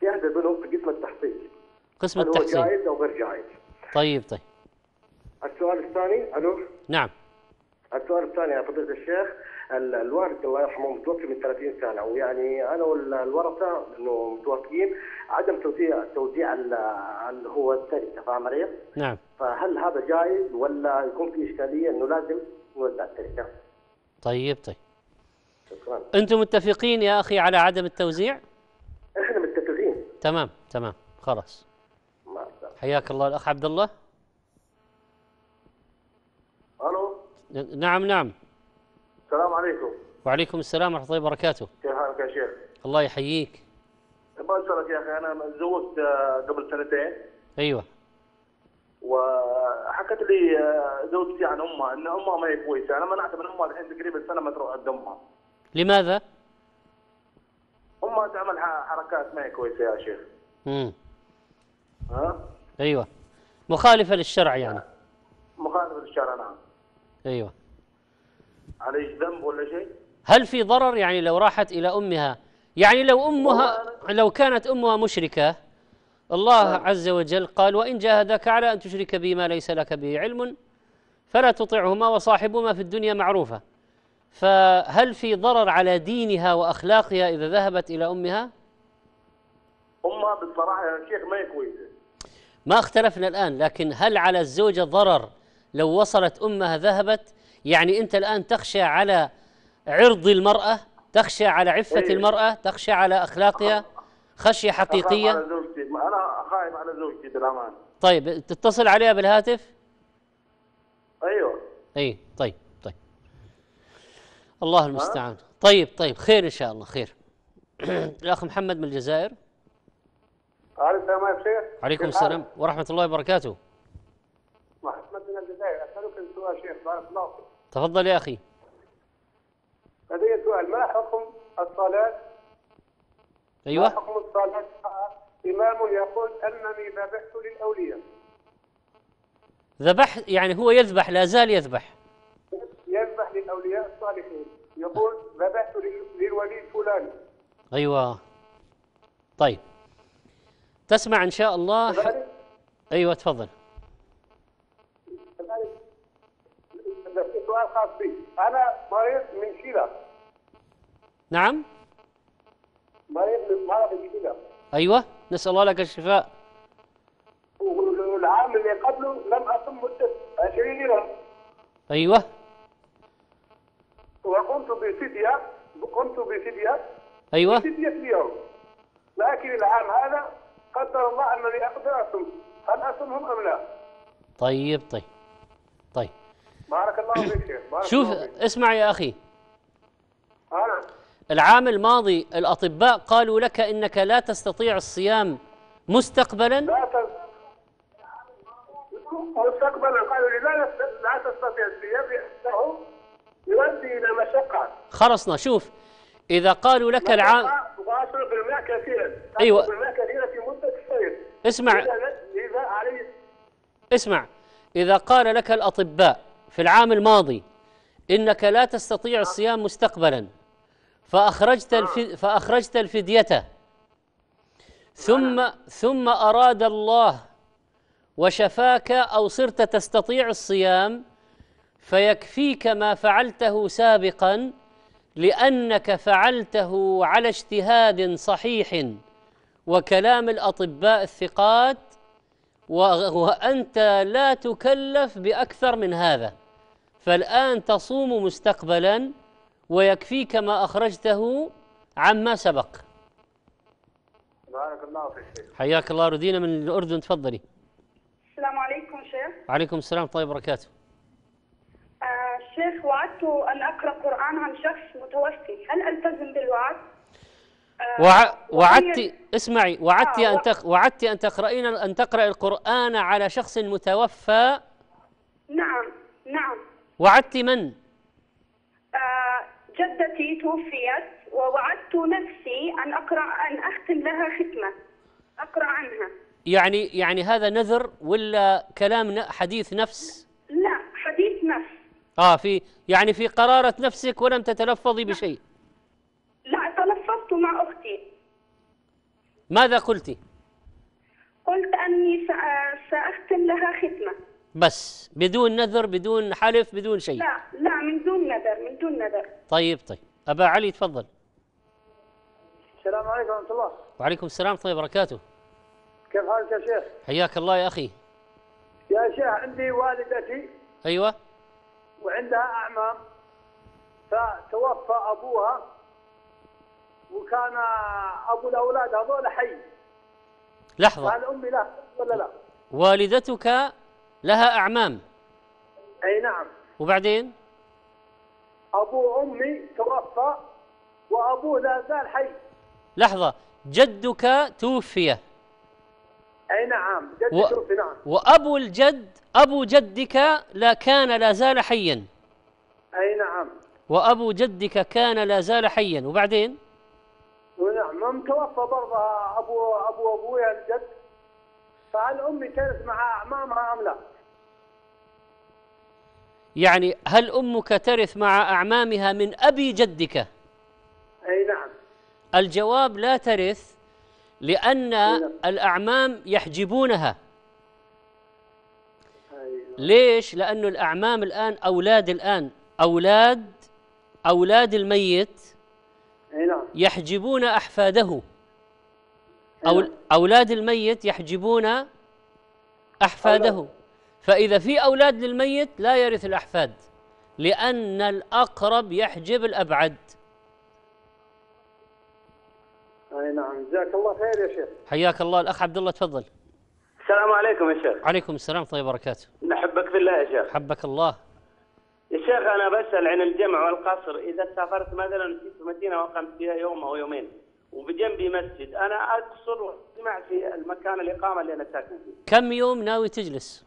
في احد البنوك في قسم التحصيل. قسم التحصيل. هل هو جائز او غير جائز؟ طيب طيب. السؤال الثاني الو. نعم. السؤال الثاني يا فضيله الشيخ الوالد الله يرحمه متوفي من 30 سنه ويعني انا والورثه انه متوافقين عدم توزيع توزيع اللي هو التركه فاهم علي؟ نعم فهل هذا جائز ولا يكون في اشكاليه انه لازم نوزع التركه؟ طيب طيب شكرا انتم متفقين يا اخي على عدم التوزيع؟ احنا متفقين تمام تمام خلاص حياك الله الاخ عبد الله نعم نعم السلام عليكم وعليكم السلام ورحمة الله وبركاته كيف حالك يا شيخ؟ الله يحييك بأسألك يا أخي أنا تزوجت آه، قبل سنتين أيوه وحكت لي آه، زوجتي عن امها ان امها ما هي كويسه انا منعت من امها الحين تقريبا سنه ما تروح عند امها لماذا؟ امها تعمل حركات ما هي كويسه يا شيخ امم ها؟ ايوه مخالفه للشرع يعني مخالفه للشرع نعم ايوه عليه ذنب ولا شيء هل في ضرر يعني لو راحت إلى أمها يعني لو أمها لو كانت أمها مشركة الله نعم. عز وجل قال وإن جاهدك على أن تشرك بي ما ليس لك به علم فلا تطعهما وصاحبهما في الدنيا معروفة فهل في ضرر على دينها وأخلاقها إذا ذهبت إلى أمها أمها بالصراحة يا شيخ ما هي كويسة ما اختلفنا الآن لكن هل على الزوجة ضرر لو وصلت امها ذهبت يعني انت الان تخشى على عرض المراه تخشى على عفه إيه. المراه تخشى على اخلاقها خشيه حقيقيه على زوجتي انا خايف على زوجتي بالامان طيب تتصل عليها بالهاتف ايوه اي طيب طيب الله المستعان طيب طيب خير ان شاء الله خير الاخ محمد من الجزائر عليكم السلام ورحمه الله وبركاته ناصر تفضل يا أخي لدي سؤال ما حكم الصلاة أيوة ما حكم الصلاة إمام يقول أنني ذبحت للأولياء ذبح يعني هو يذبح لا زال يذبح يذبح للأولياء الصالحين يقول ذبحت للولي فلان أيوة طيب تسمع إن شاء الله أيوة تفضل الموضوع الخاص بي انا مريض من شيلة نعم مريض من مرض الشيلة ايوه نسال الله لك الشفاء والعام اللي قبله لم اصم مده 20 يوم ايوه وقمت بفديه قمت بفديه ايوه فديه اليوم لكن العام هذا قدر الله انني اقدر اصم هل اصمهم ام لا؟ طيب طيب طيب بارك الله فيك شيخ شوف اسمع يا أخي العام الماضي الأطباء قالوا لك إنك لا تستطيع الصيام مستقبلا لا مستقبلا قالوا لي لا, لا تستطيع الصيام لأنه يؤدي إلى مشقة خلصنا شوف إذا قالوا لك العام واشرب الماء كثيرا أيوة الماء كثيرا في مدة الصيف اسمع إذا, إذا عليه اسمع إذا قال لك الأطباء في العام الماضي إنك لا تستطيع الصيام مستقبلا فأخرجت آه. فأخرجت الفدية ثم ثم أراد الله وشفاك أو صرت تستطيع الصيام فيكفيك ما فعلته سابقا لأنك فعلته على اجتهاد صحيح وكلام الأطباء الثقات وأنت لا تكلف بأكثر من هذا فالآن تصوم مستقبلا ويكفيك ما أخرجته عما سبق بارك الله فيك حياك الله ردينا من الأردن تفضلي السلام عليكم شيخ عليكم السلام طيب وبركاته آه شيخ وعدت أن أقرأ قرآن عن شخص متوفي هل ألتزم بالوعد؟ آه، وع... وعدت اسمعي وعدت آه، أن تق... وعدت أن تقرأين أن تقرأ القرآن على شخص متوفى نعم نعم وعدت من؟ آه، جدتي توفيت ووعدت نفسي أن أقرأ أن أختم لها ختمة أقرأ عنها يعني يعني هذا نذر ولا كلام حديث نفس؟ لا حديث نفس اه في يعني في قرارة نفسك ولم تتلفظي بشيء لا تلفظت مع أختي ماذا قلتي؟ قلت أني سأختم لها ختمة بس بدون نذر بدون حلف بدون شيء لا لا من دون نذر من دون نذر طيب طيب أبا علي تفضل السلام عليكم ورحمة الله وعليكم السلام ورحمة طيب، الله وبركاته كيف حالك يا شيخ؟ حياك الله يا أخي يا شيخ عندي والدتي أيوة وعندها أعمام فتوفى أبوها وكان أبو الأولاد هذول حي لحظة هل أمي لا ولا لا؟ والدتك لها أعمام أي نعم وبعدين أبو أمي توفى وأبوه لا زال حي لحظة جدك توفي أي نعم جدي و... توفي نعم وأبو الجد أبو جدك لا كان لا زال حيا أي نعم وأبو جدك كان لا زال حيا وبعدين ونعم توفى برضه أبو أبو أبويا الجد فهل أمي كانت مع أعمامها أم لا؟ يعني هل أمك ترث مع أعمامها من أبي جدك أي نعم الجواب لا ترث لأن نعم. الأعمام يحجبونها أيوه. ليش؟ لأن الأعمام الآن أولاد الآن أولاد أولاد الميت نعم. يحجبون أحفاده نعم. أو أولاد الميت يحجبون أحفاده فإذا في أولاد للميت لا يرث الأحفاد لأن الأقرب يحجب الأبعد أي نعم جزاك الله خير يا شيخ حياك الله الأخ عبد الله تفضل السلام عليكم يا شيخ عليكم السلام ورحمة طيب، الله وبركاته نحبك في الله يا شيخ حبك الله يا شيخ أنا بسأل عن الجمع والقصر إذا سافرت مثلا في مدينة وقمت فيها يوم أو يومين وبجنبي مسجد أنا أقصر واجتمع في المكان الإقامة اللي أنا ساكن فيه كم يوم ناوي تجلس؟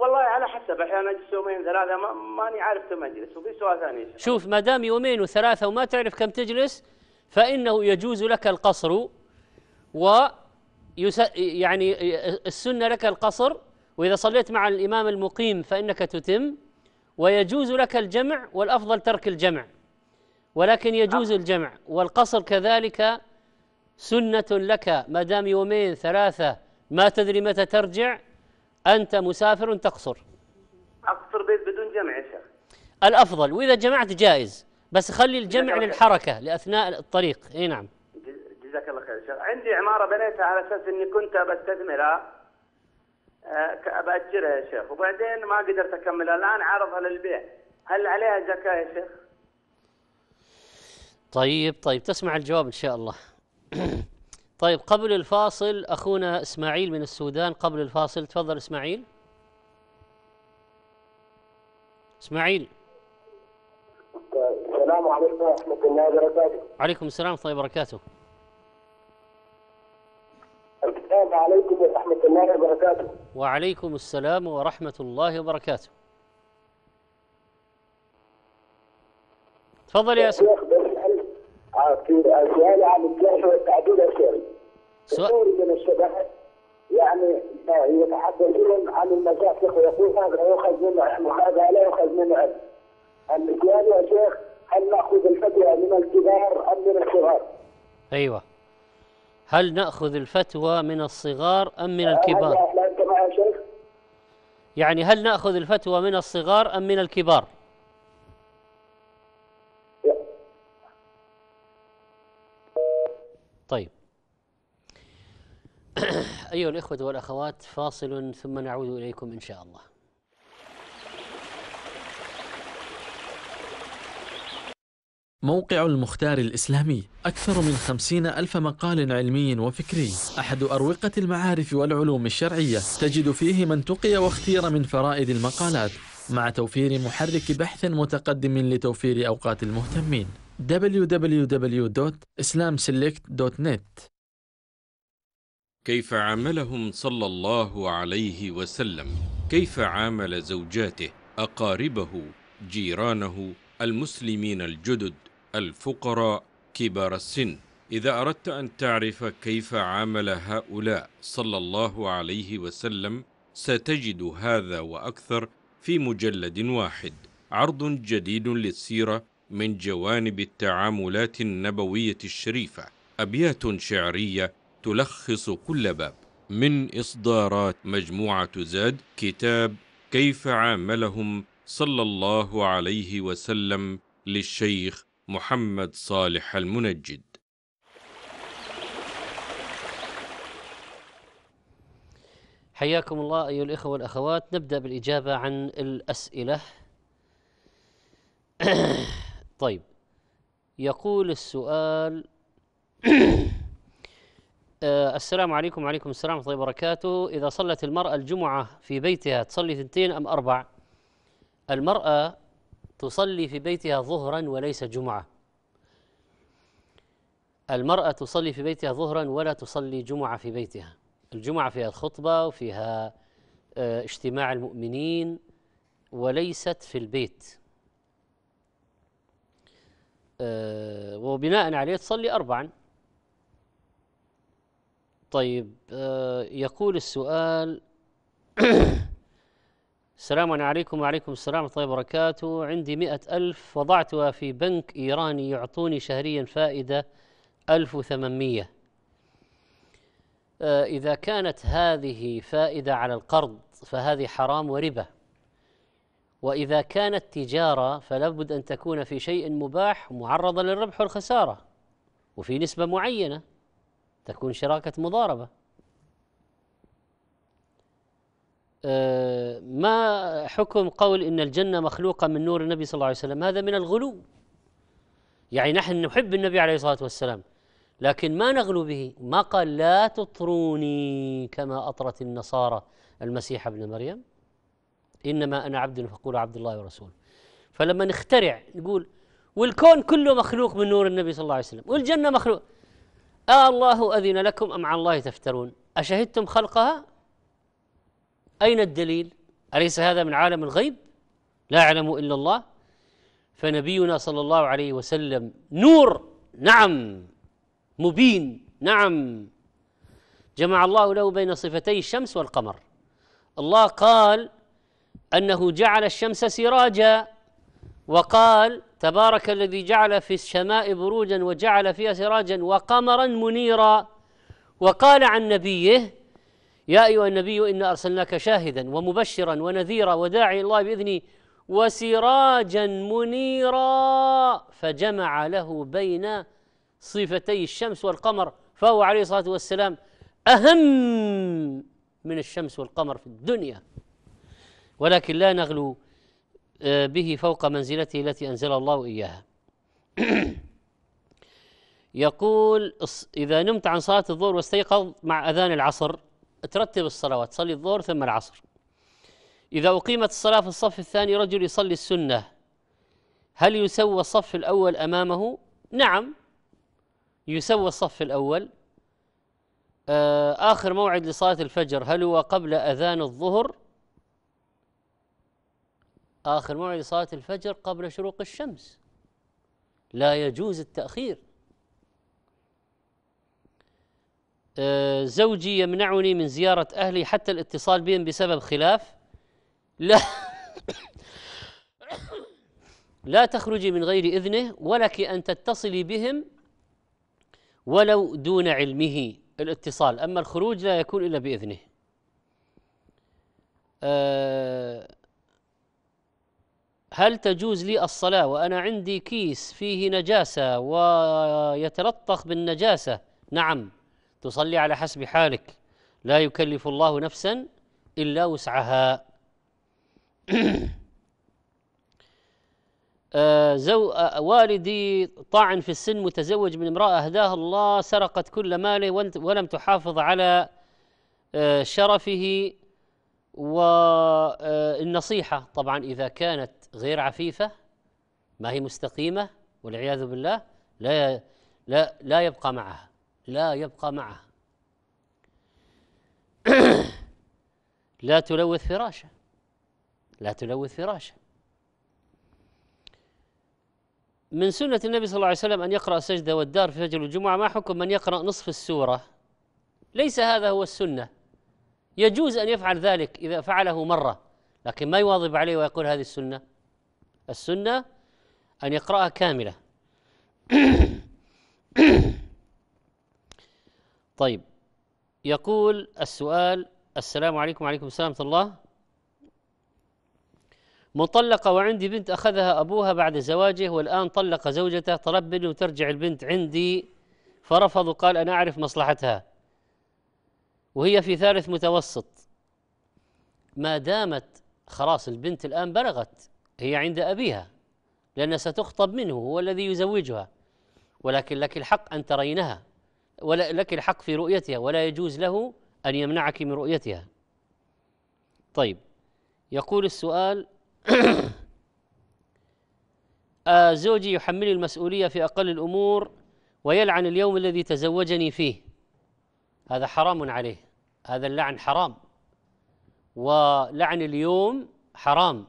والله على حسب احيانا اجلس يومين ثلاثه ما ماني عارف كم اجلس وفي سؤال ثاني شوف ما دام يومين وثلاثه وما تعرف كم تجلس فانه يجوز لك القصر و يعني السنه لك القصر واذا صليت مع الامام المقيم فانك تتم ويجوز لك الجمع والافضل ترك الجمع ولكن يجوز الجمع والقصر كذلك سنه لك ما دام يومين ثلاثه ما تدري متى ترجع أنت مسافر تقصر أقصر بيت بدون جمع يا شيخ الأفضل وإذا جمعت جائز بس خلي الجمع للحركة لأثناء الطريق اي نعم جزاك الله خير شيخ عندي عمارة بنيتها على أساس إني كنت بستثمرها آه، بأجرها يا شيخ وبعدين ما قدرت أكملها الآن عارضها للبيع هل عليها زكاة يا شيخ؟ طيب طيب تسمع الجواب إن شاء الله طيب قبل الفاصل اخونا اسماعيل من السودان قبل الفاصل تفضل اسماعيل اسماعيل السلام عليكم ورحمه الله وبركاته وعليكم السلام ورحمه الله وبركاته السلام عليكم ورحمه الله وبركاته وعليكم السلام ورحمه الله وبركاته تفضل يا اسماعيل آه، سؤالي عن الجرح والتعديل الشرعي كثير من الشباب يعني آه، يتحدثون عن المشاكل ويقول هذا يؤخذ منه علم وهذا لا يؤخذ منه علم. السؤال يا شيخ هل ناخذ الفتوى من الكبار ام من الصغار؟ ايوه هل ناخذ الفتوى من الصغار ام من آه، الكبار؟ انت معي يا شيخ؟ يعني هل ناخذ الفتوى من الصغار ام من الكبار؟ طيب أيها الإخوة والأخوات فاصل ثم نعود إليكم إن شاء الله موقع المختار الإسلامي أكثر من خمسين ألف مقال علمي وفكري أحد أروقة المعارف والعلوم الشرعية تجد فيه من تقي واختير من فرائد المقالات مع توفير محرك بحث متقدم لتوفير أوقات المهتمين www.islamselect.net كيف عاملهم صلى الله عليه وسلم كيف عامل زوجاته اقاربه جيرانه المسلمين الجدد الفقراء كبار السن اذا اردت ان تعرف كيف عامل هؤلاء صلى الله عليه وسلم ستجد هذا واكثر في مجلد واحد عرض جديد للسيره من جوانب التعاملات النبويه الشريفه ابيات شعريه تلخص كل باب من إصدارات مجموعة زاد كتاب كيف عاملهم صلى الله عليه وسلم للشيخ محمد صالح المنجد حياكم الله أيها الإخوة والأخوات نبدأ بالإجابة عن الأسئلة طيب يقول السؤال آه، السلام عليكم وعليكم السلام ورحمة الله وبركاته إذا صلت المرأة الجمعة في بيتها تصلي ثنتين أم أربع المرأة تصلي في بيتها ظهرا وليس جمعة المرأة تصلي في بيتها ظهرا ولا تصلي جمعة في بيتها الجمعة فيها الخطبة وفيها آه، اجتماع المؤمنين وليست في البيت آه، وبناء عليه تصلي أربعا طيب آه، يقول السؤال السلام عليكم وعليكم السلام ورحمة الله وبركاته عندي مئة ألف وضعتها في بنك إيراني يعطوني شهريا فائدة ألف وثمانمية آه، إذا كانت هذه فائدة على القرض فهذه حرام وربا وإذا كانت تجارة فلابد أن تكون في شيء مباح معرضة للربح والخسارة وفي نسبة معينة تكون شراكة مضاربة أه، ما حكم قول إن الجنة مخلوقة من نور النبي صلى الله عليه وسلم هذا من الغلو يعني نحن نحب النبي عليه الصلاة والسلام لكن ما نغلو به ما قال لا تطروني كما أطرت النصارى المسيح ابن مريم إنما أنا عبد فقولوا عبد الله ورسوله فلما نخترع نقول والكون كله مخلوق من نور النبي صلى الله عليه وسلم والجنة مخلوق آه الله أذن لكم أم على الله تفترون أشهدتم خلقها أين الدليل أليس هذا من عالم الغيب لا أعلم إلا الله فنبينا صلى الله عليه وسلم نور نعم مبين نعم جمع الله له بين صفتي الشمس والقمر الله قال انه جعل الشمس سراجا وقال تبارك الذي جعل في السماء بروجا وجعل فيها سراجا وقمرا منيرا وقال عن نبيه يا أيها النبي إنا أرسلناك شاهدا ومبشرا ونذيرا وداعي الله بإذنه وسراجا منيرا فجمع له بين صفتي الشمس والقمر فهو عليه الصلاة والسلام أهم من الشمس والقمر في الدنيا ولكن لا نغلو آه، به فوق منزلته التي أنزل الله إياها يقول إذا نمت عن صلاة الظهر واستيقظ مع أذان العصر ترتب الصلوات تصلي الظهر ثم العصر إذا أقيمت الصلاة في الصف الثاني رجل يصلي السنة هل يسوى الصف الأول أمامه؟ نعم يسوى الصف الأول آه، آخر موعد لصلاة الفجر هل هو قبل أذان الظهر آخر موعد لصلاة الفجر قبل شروق الشمس لا يجوز التأخير آه، زوجي يمنعني من زيارة أهلي حتى الاتصال بهم بسبب خلاف لا لا تخرجي من غير إذنه ولك أن تتصلي بهم ولو دون علمه الاتصال أما الخروج لا يكون إلا بإذنه آه، هل تجوز لي الصلاة وأنا عندي كيس فيه نجاسة ويتلطخ بالنجاسة نعم تصلي على حسب حالك لا يكلف الله نفسا إلا وسعها آه، زو آه، والدي طاعن في السن متزوج من امرأة أهداها الله سرقت كل ماله ولم تحافظ على آه، شرفه والنصيحة طبعا إذا كانت غير عفيفه ما هي مستقيمه والعياذ بالله لا لا لا يبقى معها لا يبقى معها لا تلوث فراشه لا تلوث فراشه من سنة النبي صلى الله عليه وسلم أن يقرأ سجدة والدار في فجر الجمعة ما حكم من يقرأ نصف السورة ليس هذا هو السنة يجوز أن يفعل ذلك إذا فعله مرة لكن ما يواظب عليه ويقول هذه السنة السنة أن يقرأها كاملة طيب يقول السؤال السلام عليكم وعليكم السلام ورحمة الله مطلقة وعندي بنت أخذها أبوها بعد زواجه والآن طلق زوجته طلب منه ترجع البنت عندي فرفض وقال أنا أعرف مصلحتها وهي في ثالث متوسط ما دامت خلاص البنت الآن بلغت هي عند أبيها لأنها ستخطب منه هو الذي يزوجها ولكن لك الحق أن ترينها ولك الحق في رؤيتها ولا يجوز له أن يمنعك من رؤيتها طيب يقول السؤال آه زوجي يحملي المسؤولية في أقل الأمور ويلعن اليوم الذي تزوجني فيه هذا حرام عليه هذا اللعن حرام ولعن اليوم حرام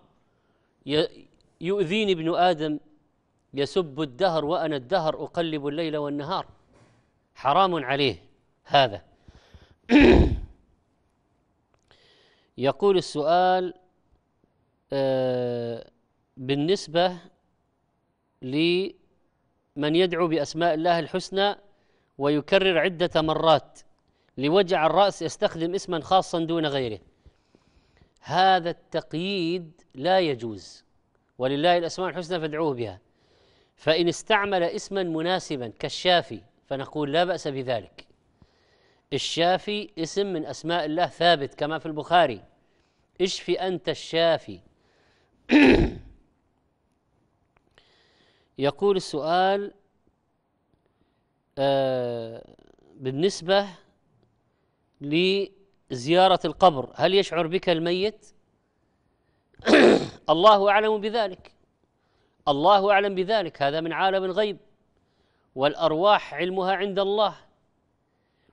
يؤذيني ابن آدم يسب الدهر وأنا الدهر أقلب الليل والنهار حرام عليه هذا يقول السؤال آه، بالنسبة لمن يدعو بأسماء الله الحسنى ويكرر عدة مرات لوجع الرأس يستخدم اسما خاصا دون غيره هذا التقييد لا يجوز ولله الاسماء الحسنى فادعوه بها فان استعمل اسما مناسبا كالشافي فنقول لا باس بذلك الشافي اسم من اسماء الله ثابت كما في البخاري اشف انت الشافي يقول السؤال آه بالنسبه ل زيارة القبر هل يشعر بك الميت؟ الله أعلم بذلك الله أعلم بذلك هذا من عالم الغيب والأرواح علمها عند الله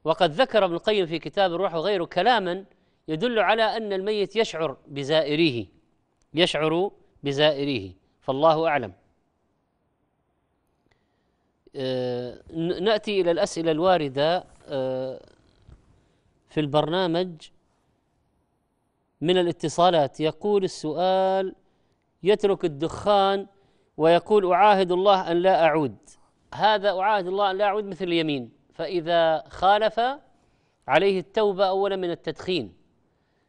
وقد ذكر ابن القيم في كتاب الروح وغيره كلاما يدل على أن الميت يشعر بزائريه يشعر بزائريه فالله أعلم آه، ناتي الى الاسئله الوارده آه، في البرنامج من الاتصالات يقول السؤال يترك الدخان ويقول أعاهد الله أن لا أعود هذا أعاهد الله أن لا أعود مثل اليمين فإذا خالف عليه التوبة أولا من التدخين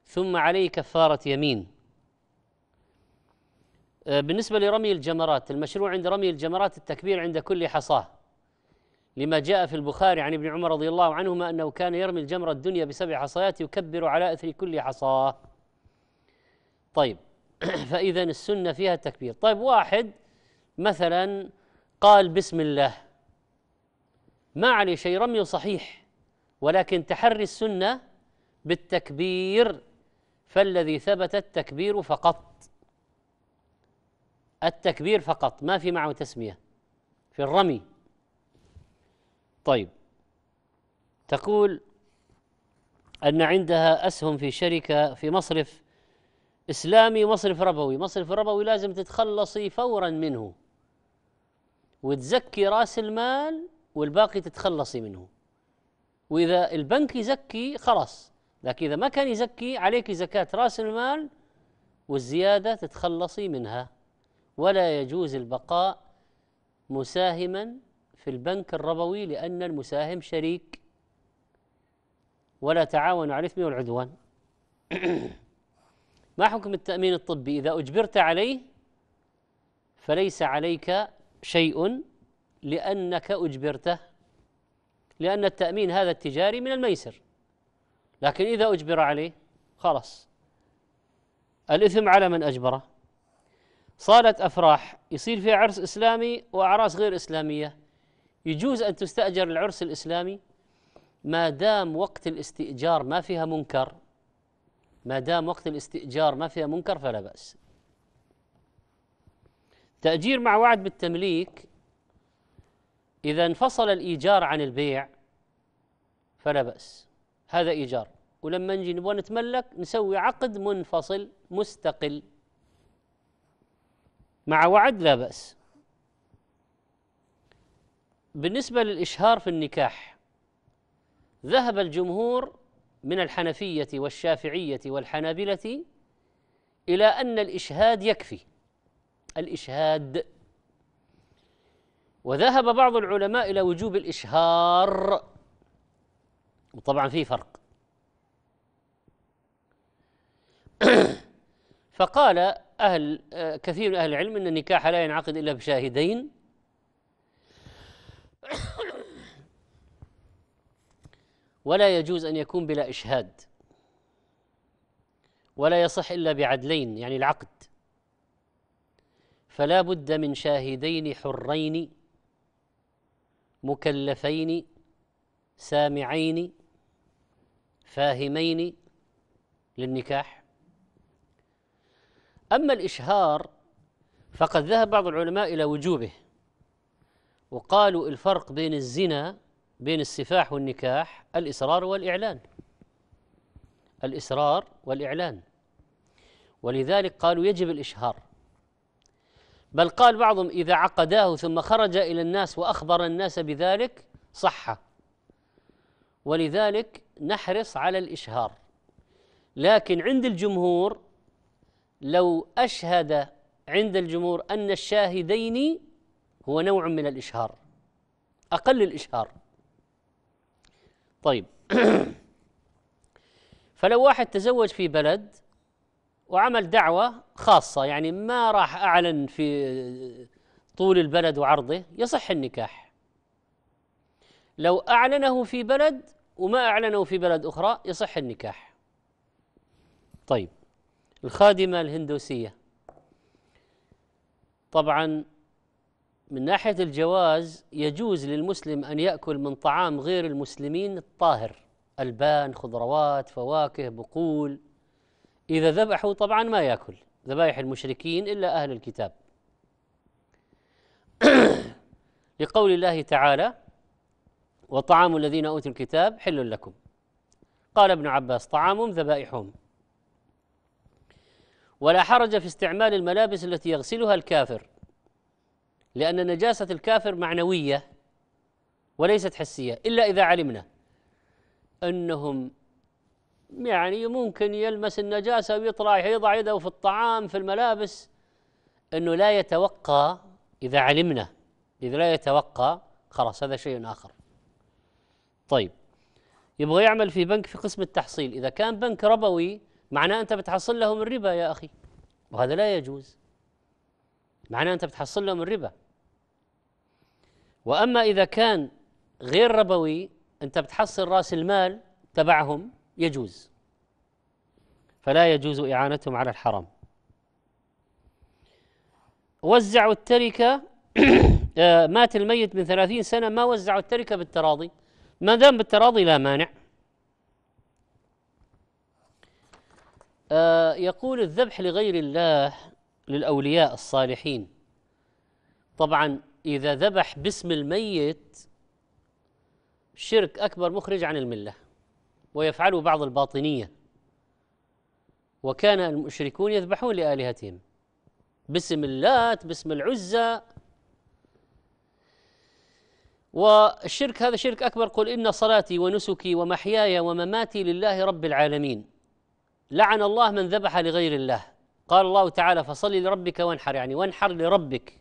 ثم عليه كفارة يمين آه، بالنسبة لرمي الجمرات المشروع عند رمي الجمرات التكبير عند كل حصاه لما جاء في البخاري عن ابن عمر رضي الله عنهما أنه كان يرمي الجمر الدنيا بسبع حصيات يكبر على أثر كل حصاة طيب فإذا السنة فيها التكبير طيب واحد مثلا قال بسم الله ما عليه شيء رمي صحيح ولكن تحري السنة بالتكبير فالذي ثبت التكبير فقط التكبير فقط ما في معه تسمية في الرمي طيب تقول أن عندها أسهم في شركة في مصرف إسلامي مصرف ربوي مصرف ربوي لازم تتخلصي فورا منه وتزكي راس المال والباقي تتخلصي منه وإذا البنك يزكي خلاص لكن إذا ما كان يزكي عليك زكاة راس المال والزيادة تتخلصي منها ولا يجوز البقاء مساهما في البنك الربوي لأن المساهم شريك ولا تعاونوا على الإثم والعدوان ما حكم التأمين الطبي إذا أجبرت عليه فليس عليك شيء لأنك أجبرته لأن التأمين هذا التجاري من الميسر لكن إذا أجبر عليه خلاص الإثم على من أجبره صالة أفراح يصير فيها عرس إسلامي وأعراس غير إسلامية يجوز أن تستأجر العرس الإسلامي ما دام وقت الاستئجار ما فيها منكر ما دام وقت الاستئجار ما فيها منكر فلا بأس تأجير مع وعد بالتمليك إذا انفصل الإيجار عن البيع فلا بأس هذا إيجار ولما نجي نبغى نتملك نسوي عقد منفصل مستقل مع وعد لا بأس بالنسبة للإشهار في النكاح ذهب الجمهور من الحنفية والشافعية والحنابلة إلى أن الإشهاد يكفي الإشهاد وذهب بعض العلماء إلى وجوب الإشهار وطبعا في فرق فقال أهل آه، كثير من أهل العلم أن النكاح لا ينعقد إلا بشاهدين ولا يجوز أن يكون بلا إشهاد ولا يصح إلا بعدلين يعني العقد فلا بد من شاهدين حرين مكلفين سامعين فاهمين للنكاح أما الإشهار فقد ذهب بعض العلماء إلى وجوبه وقالوا الفرق بين الزنا بين السفاح والنكاح الإصرار والإعلان الإصرار والإعلان ولذلك قالوا يجب الإشهار بل قال بعضهم إذا عقداه ثم خرج إلى الناس وأخبر الناس بذلك صح ولذلك نحرص على الإشهار لكن عند الجمهور لو أشهد عند الجمهور أن الشاهدين هو نوع من الإشهار أقل الإشهار طيب فلو واحد تزوج في بلد وعمل دعوة خاصة يعني ما راح أعلن في طول البلد وعرضه يصح النكاح لو أعلنه في بلد وما أعلنه في بلد أخرى يصح النكاح طيب الخادمة الهندوسية طبعا من ناحية الجواز يجوز للمسلم أن يأكل من طعام غير المسلمين الطاهر ألبان خضروات فواكه بقول إذا ذبحوا طبعا ما يأكل ذبائح المشركين إلا أهل الكتاب لقول الله تعالى وطعام الذين أوتوا الكتاب حل لكم قال ابن عباس طعامهم ذبائحهم ولا حرج في استعمال الملابس التي يغسلها الكافر لأن نجاسة الكافر معنوية وليست حسية إلا إذا علمنا أنهم يعني ممكن يلمس النجاسة ويطلع يضع يده في الطعام في الملابس أنه لا يتوقى إذا علمنا إذا لا يتوقى خلاص هذا شيء آخر طيب يبغى يعمل في بنك في قسم التحصيل إذا كان بنك ربوي معناه أنت بتحصل لهم الربا يا أخي وهذا لا يجوز معناه أنت بتحصل لهم الربا وأما إذا كان غير ربوي أنت بتحصل رأس المال تبعهم يجوز فلا يجوز إعانتهم على الحرام وزعوا التركة آه، مات الميت من ثلاثين سنة ما وزعوا التركة بالتراضي ما دام بالتراضي لا مانع آه، يقول الذبح لغير الله للأولياء الصالحين طبعا إذا ذبح باسم الميت شرك أكبر مخرج عن الملة ويفعله بعض الباطنية وكان المشركون يذبحون لآلهتهم باسم اللات باسم العزى والشرك هذا شرك أكبر قل إن صلاتي ونسكي ومحياي ومماتي لله رب العالمين لعن الله من ذبح لغير الله قال الله تعالى فصل لربك وانحر يعني وانحر لربك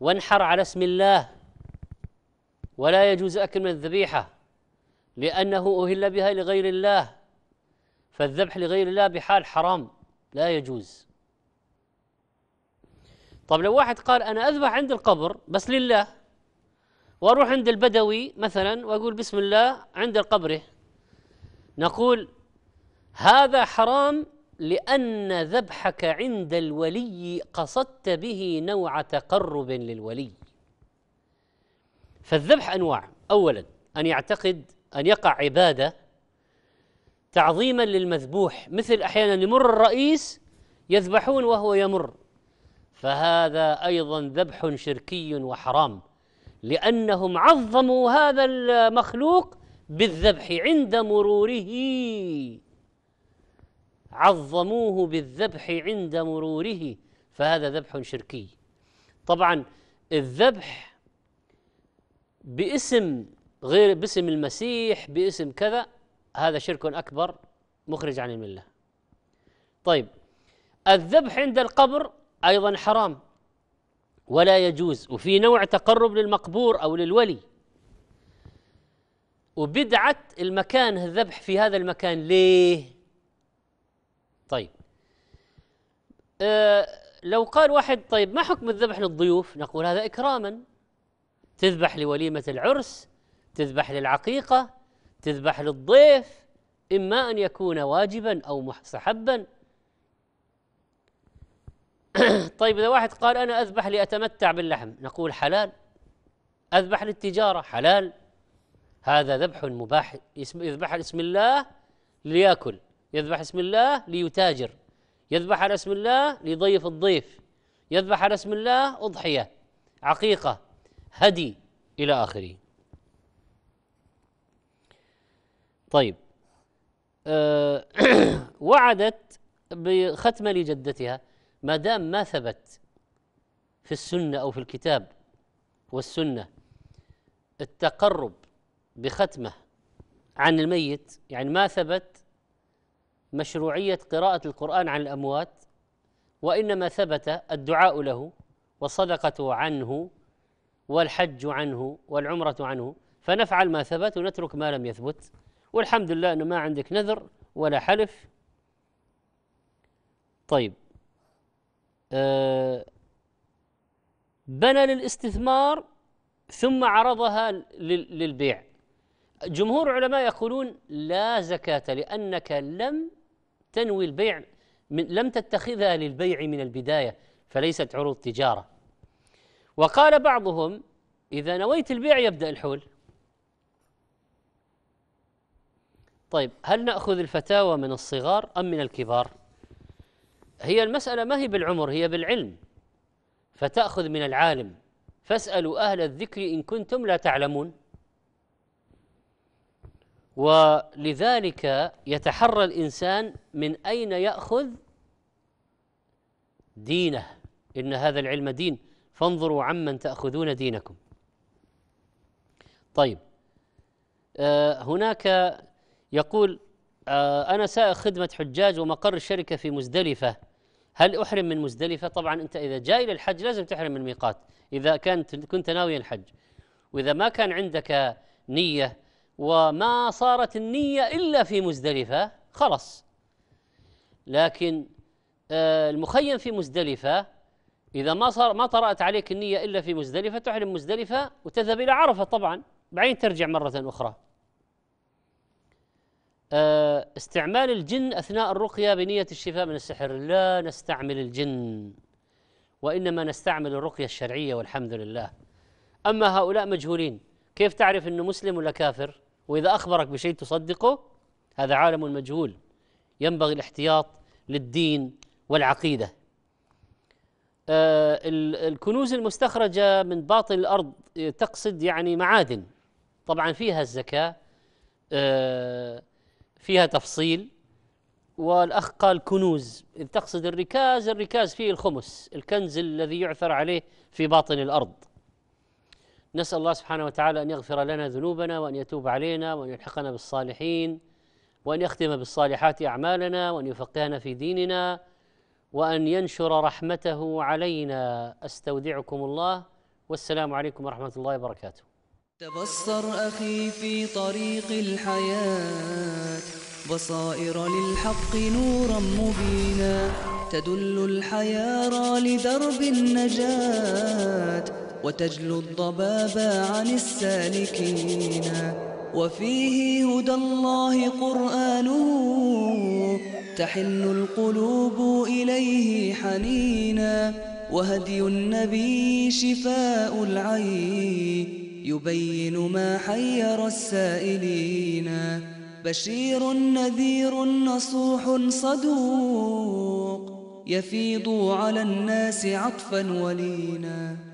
وانحر على اسم الله ولا يجوز أكل من الذبيحة لأنه أهل بها لغير الله فالذبح لغير الله بحال حرام لا يجوز طب لو واحد قال أنا أذبح عند القبر بس لله وأروح عند البدوي مثلا وأقول بسم الله عند قبره نقول هذا حرام لأن ذبحك عند الولي قصدت به نوع تقرب للولي فالذبح أنواع أولا أن يعتقد أن يقع عبادة تعظيما للمذبوح مثل أحيانا يمر الرئيس يذبحون وهو يمر فهذا أيضا ذبح شركي وحرام لأنهم عظموا هذا المخلوق بالذبح عند مروره عظموه بالذبح عند مروره فهذا ذبح شركي طبعا الذبح باسم غير باسم المسيح باسم كذا هذا شرك اكبر مخرج عن المله طيب الذبح عند القبر ايضا حرام ولا يجوز وفي نوع تقرب للمقبور او للولي وبدعه المكان الذبح في هذا المكان ليه طيب أه لو قال واحد طيب ما حكم الذبح للضيوف نقول هذا إكراما تذبح لوليمة العرس تذبح للعقيقة تذبح للضيف إما أن يكون واجبا أو مستحبا طيب إذا واحد قال أنا أذبح لأتمتع باللحم نقول حلال أذبح للتجارة حلال هذا ذبح مباح يذبح لاسم الله ليأكل يذبح اسم الله ليتاجر يذبح على اسم الله ليضيف الضيف يذبح على اسم الله أضحية عقيقة هدي إلى آخره طيب آه، وعدت بختمة لجدتها ما دام ما ثبت في السنة أو في الكتاب والسنة التقرب بختمة عن الميت يعني ما ثبت مشروعية قراءة القرآن عن الأموات وإنما ثبت الدعاء له والصدقة عنه والحج عنه والعمرة عنه فنفعل ما ثبت ونترك ما لم يثبت والحمد لله أنه ما عندك نذر ولا حلف طيب أه بنى للاستثمار ثم عرضها للبيع جمهور العلماء يقولون لا زكاة لأنك لم تنوي البيع من لم تتخذها للبيع من البداية فليست عروض تجارة وقال بعضهم إذا نويت البيع يبدأ الحول طيب هل نأخذ الفتاوى من الصغار أم من الكبار هي المسألة ما هي بالعمر هي بالعلم فتأخذ من العالم فاسألوا أهل الذكر إن كنتم لا تعلمون ولذلك يتحرى الانسان من اين ياخذ دينه ان هذا العلم دين فانظروا عمن تاخذون دينكم طيب آه هناك يقول آه انا سائق خدمه حجاج ومقر الشركه في مزدلفه هل احرم من مزدلفه طبعا انت اذا جاي للحج لازم تحرم من الميقات اذا كنت كنت ناوي الحج واذا ما كان عندك نيه وما صارت النية إلا في مزدلفة خلص لكن آه، المخيم في مزدلفة إذا ما صار ما طرأت عليك النية إلا في مزدلفة تحرم مزدلفة وتذهب إلى عرفة طبعا بعدين ترجع مرة أخرى آه، استعمال الجن أثناء الرقية بنية الشفاء من السحر لا نستعمل الجن وإنما نستعمل الرقية الشرعية والحمد لله أما هؤلاء مجهولين كيف تعرف أنه مسلم ولا كافر وإذا أخبرك بشيء تصدقه هذا عالم مجهول ينبغي الاحتياط للدين والعقيدة آه، الكنوز المستخرجة من باطن الأرض تقصد يعني معادن طبعا فيها الزكاة آه، فيها تفصيل والأخ قال كنوز إذ تقصد الركاز الركاز فيه الخمس الكنز الذي يعثر عليه في باطن الأرض نسأل الله سبحانه وتعالى أن يغفر لنا ذنوبنا وأن يتوب علينا وأن يلحقنا بالصالحين وأن يختم بالصالحات أعمالنا وأن يفقهنا في ديننا وأن ينشر رحمته علينا أستودعكم الله والسلام عليكم ورحمة الله وبركاته تبصر أخي في طريق الحياة بصائر للحق نورا مبينا تدل الحيارى لدرب النجاة وتجلو الضباب عن السالكين وفيه هدى الله قرآنه تحن القلوب إليه حنينا وهدي النبي شفاء العين يبين ما حير السائلين بشير نذير نصوح صدوق يفيض على الناس عطفا ولينا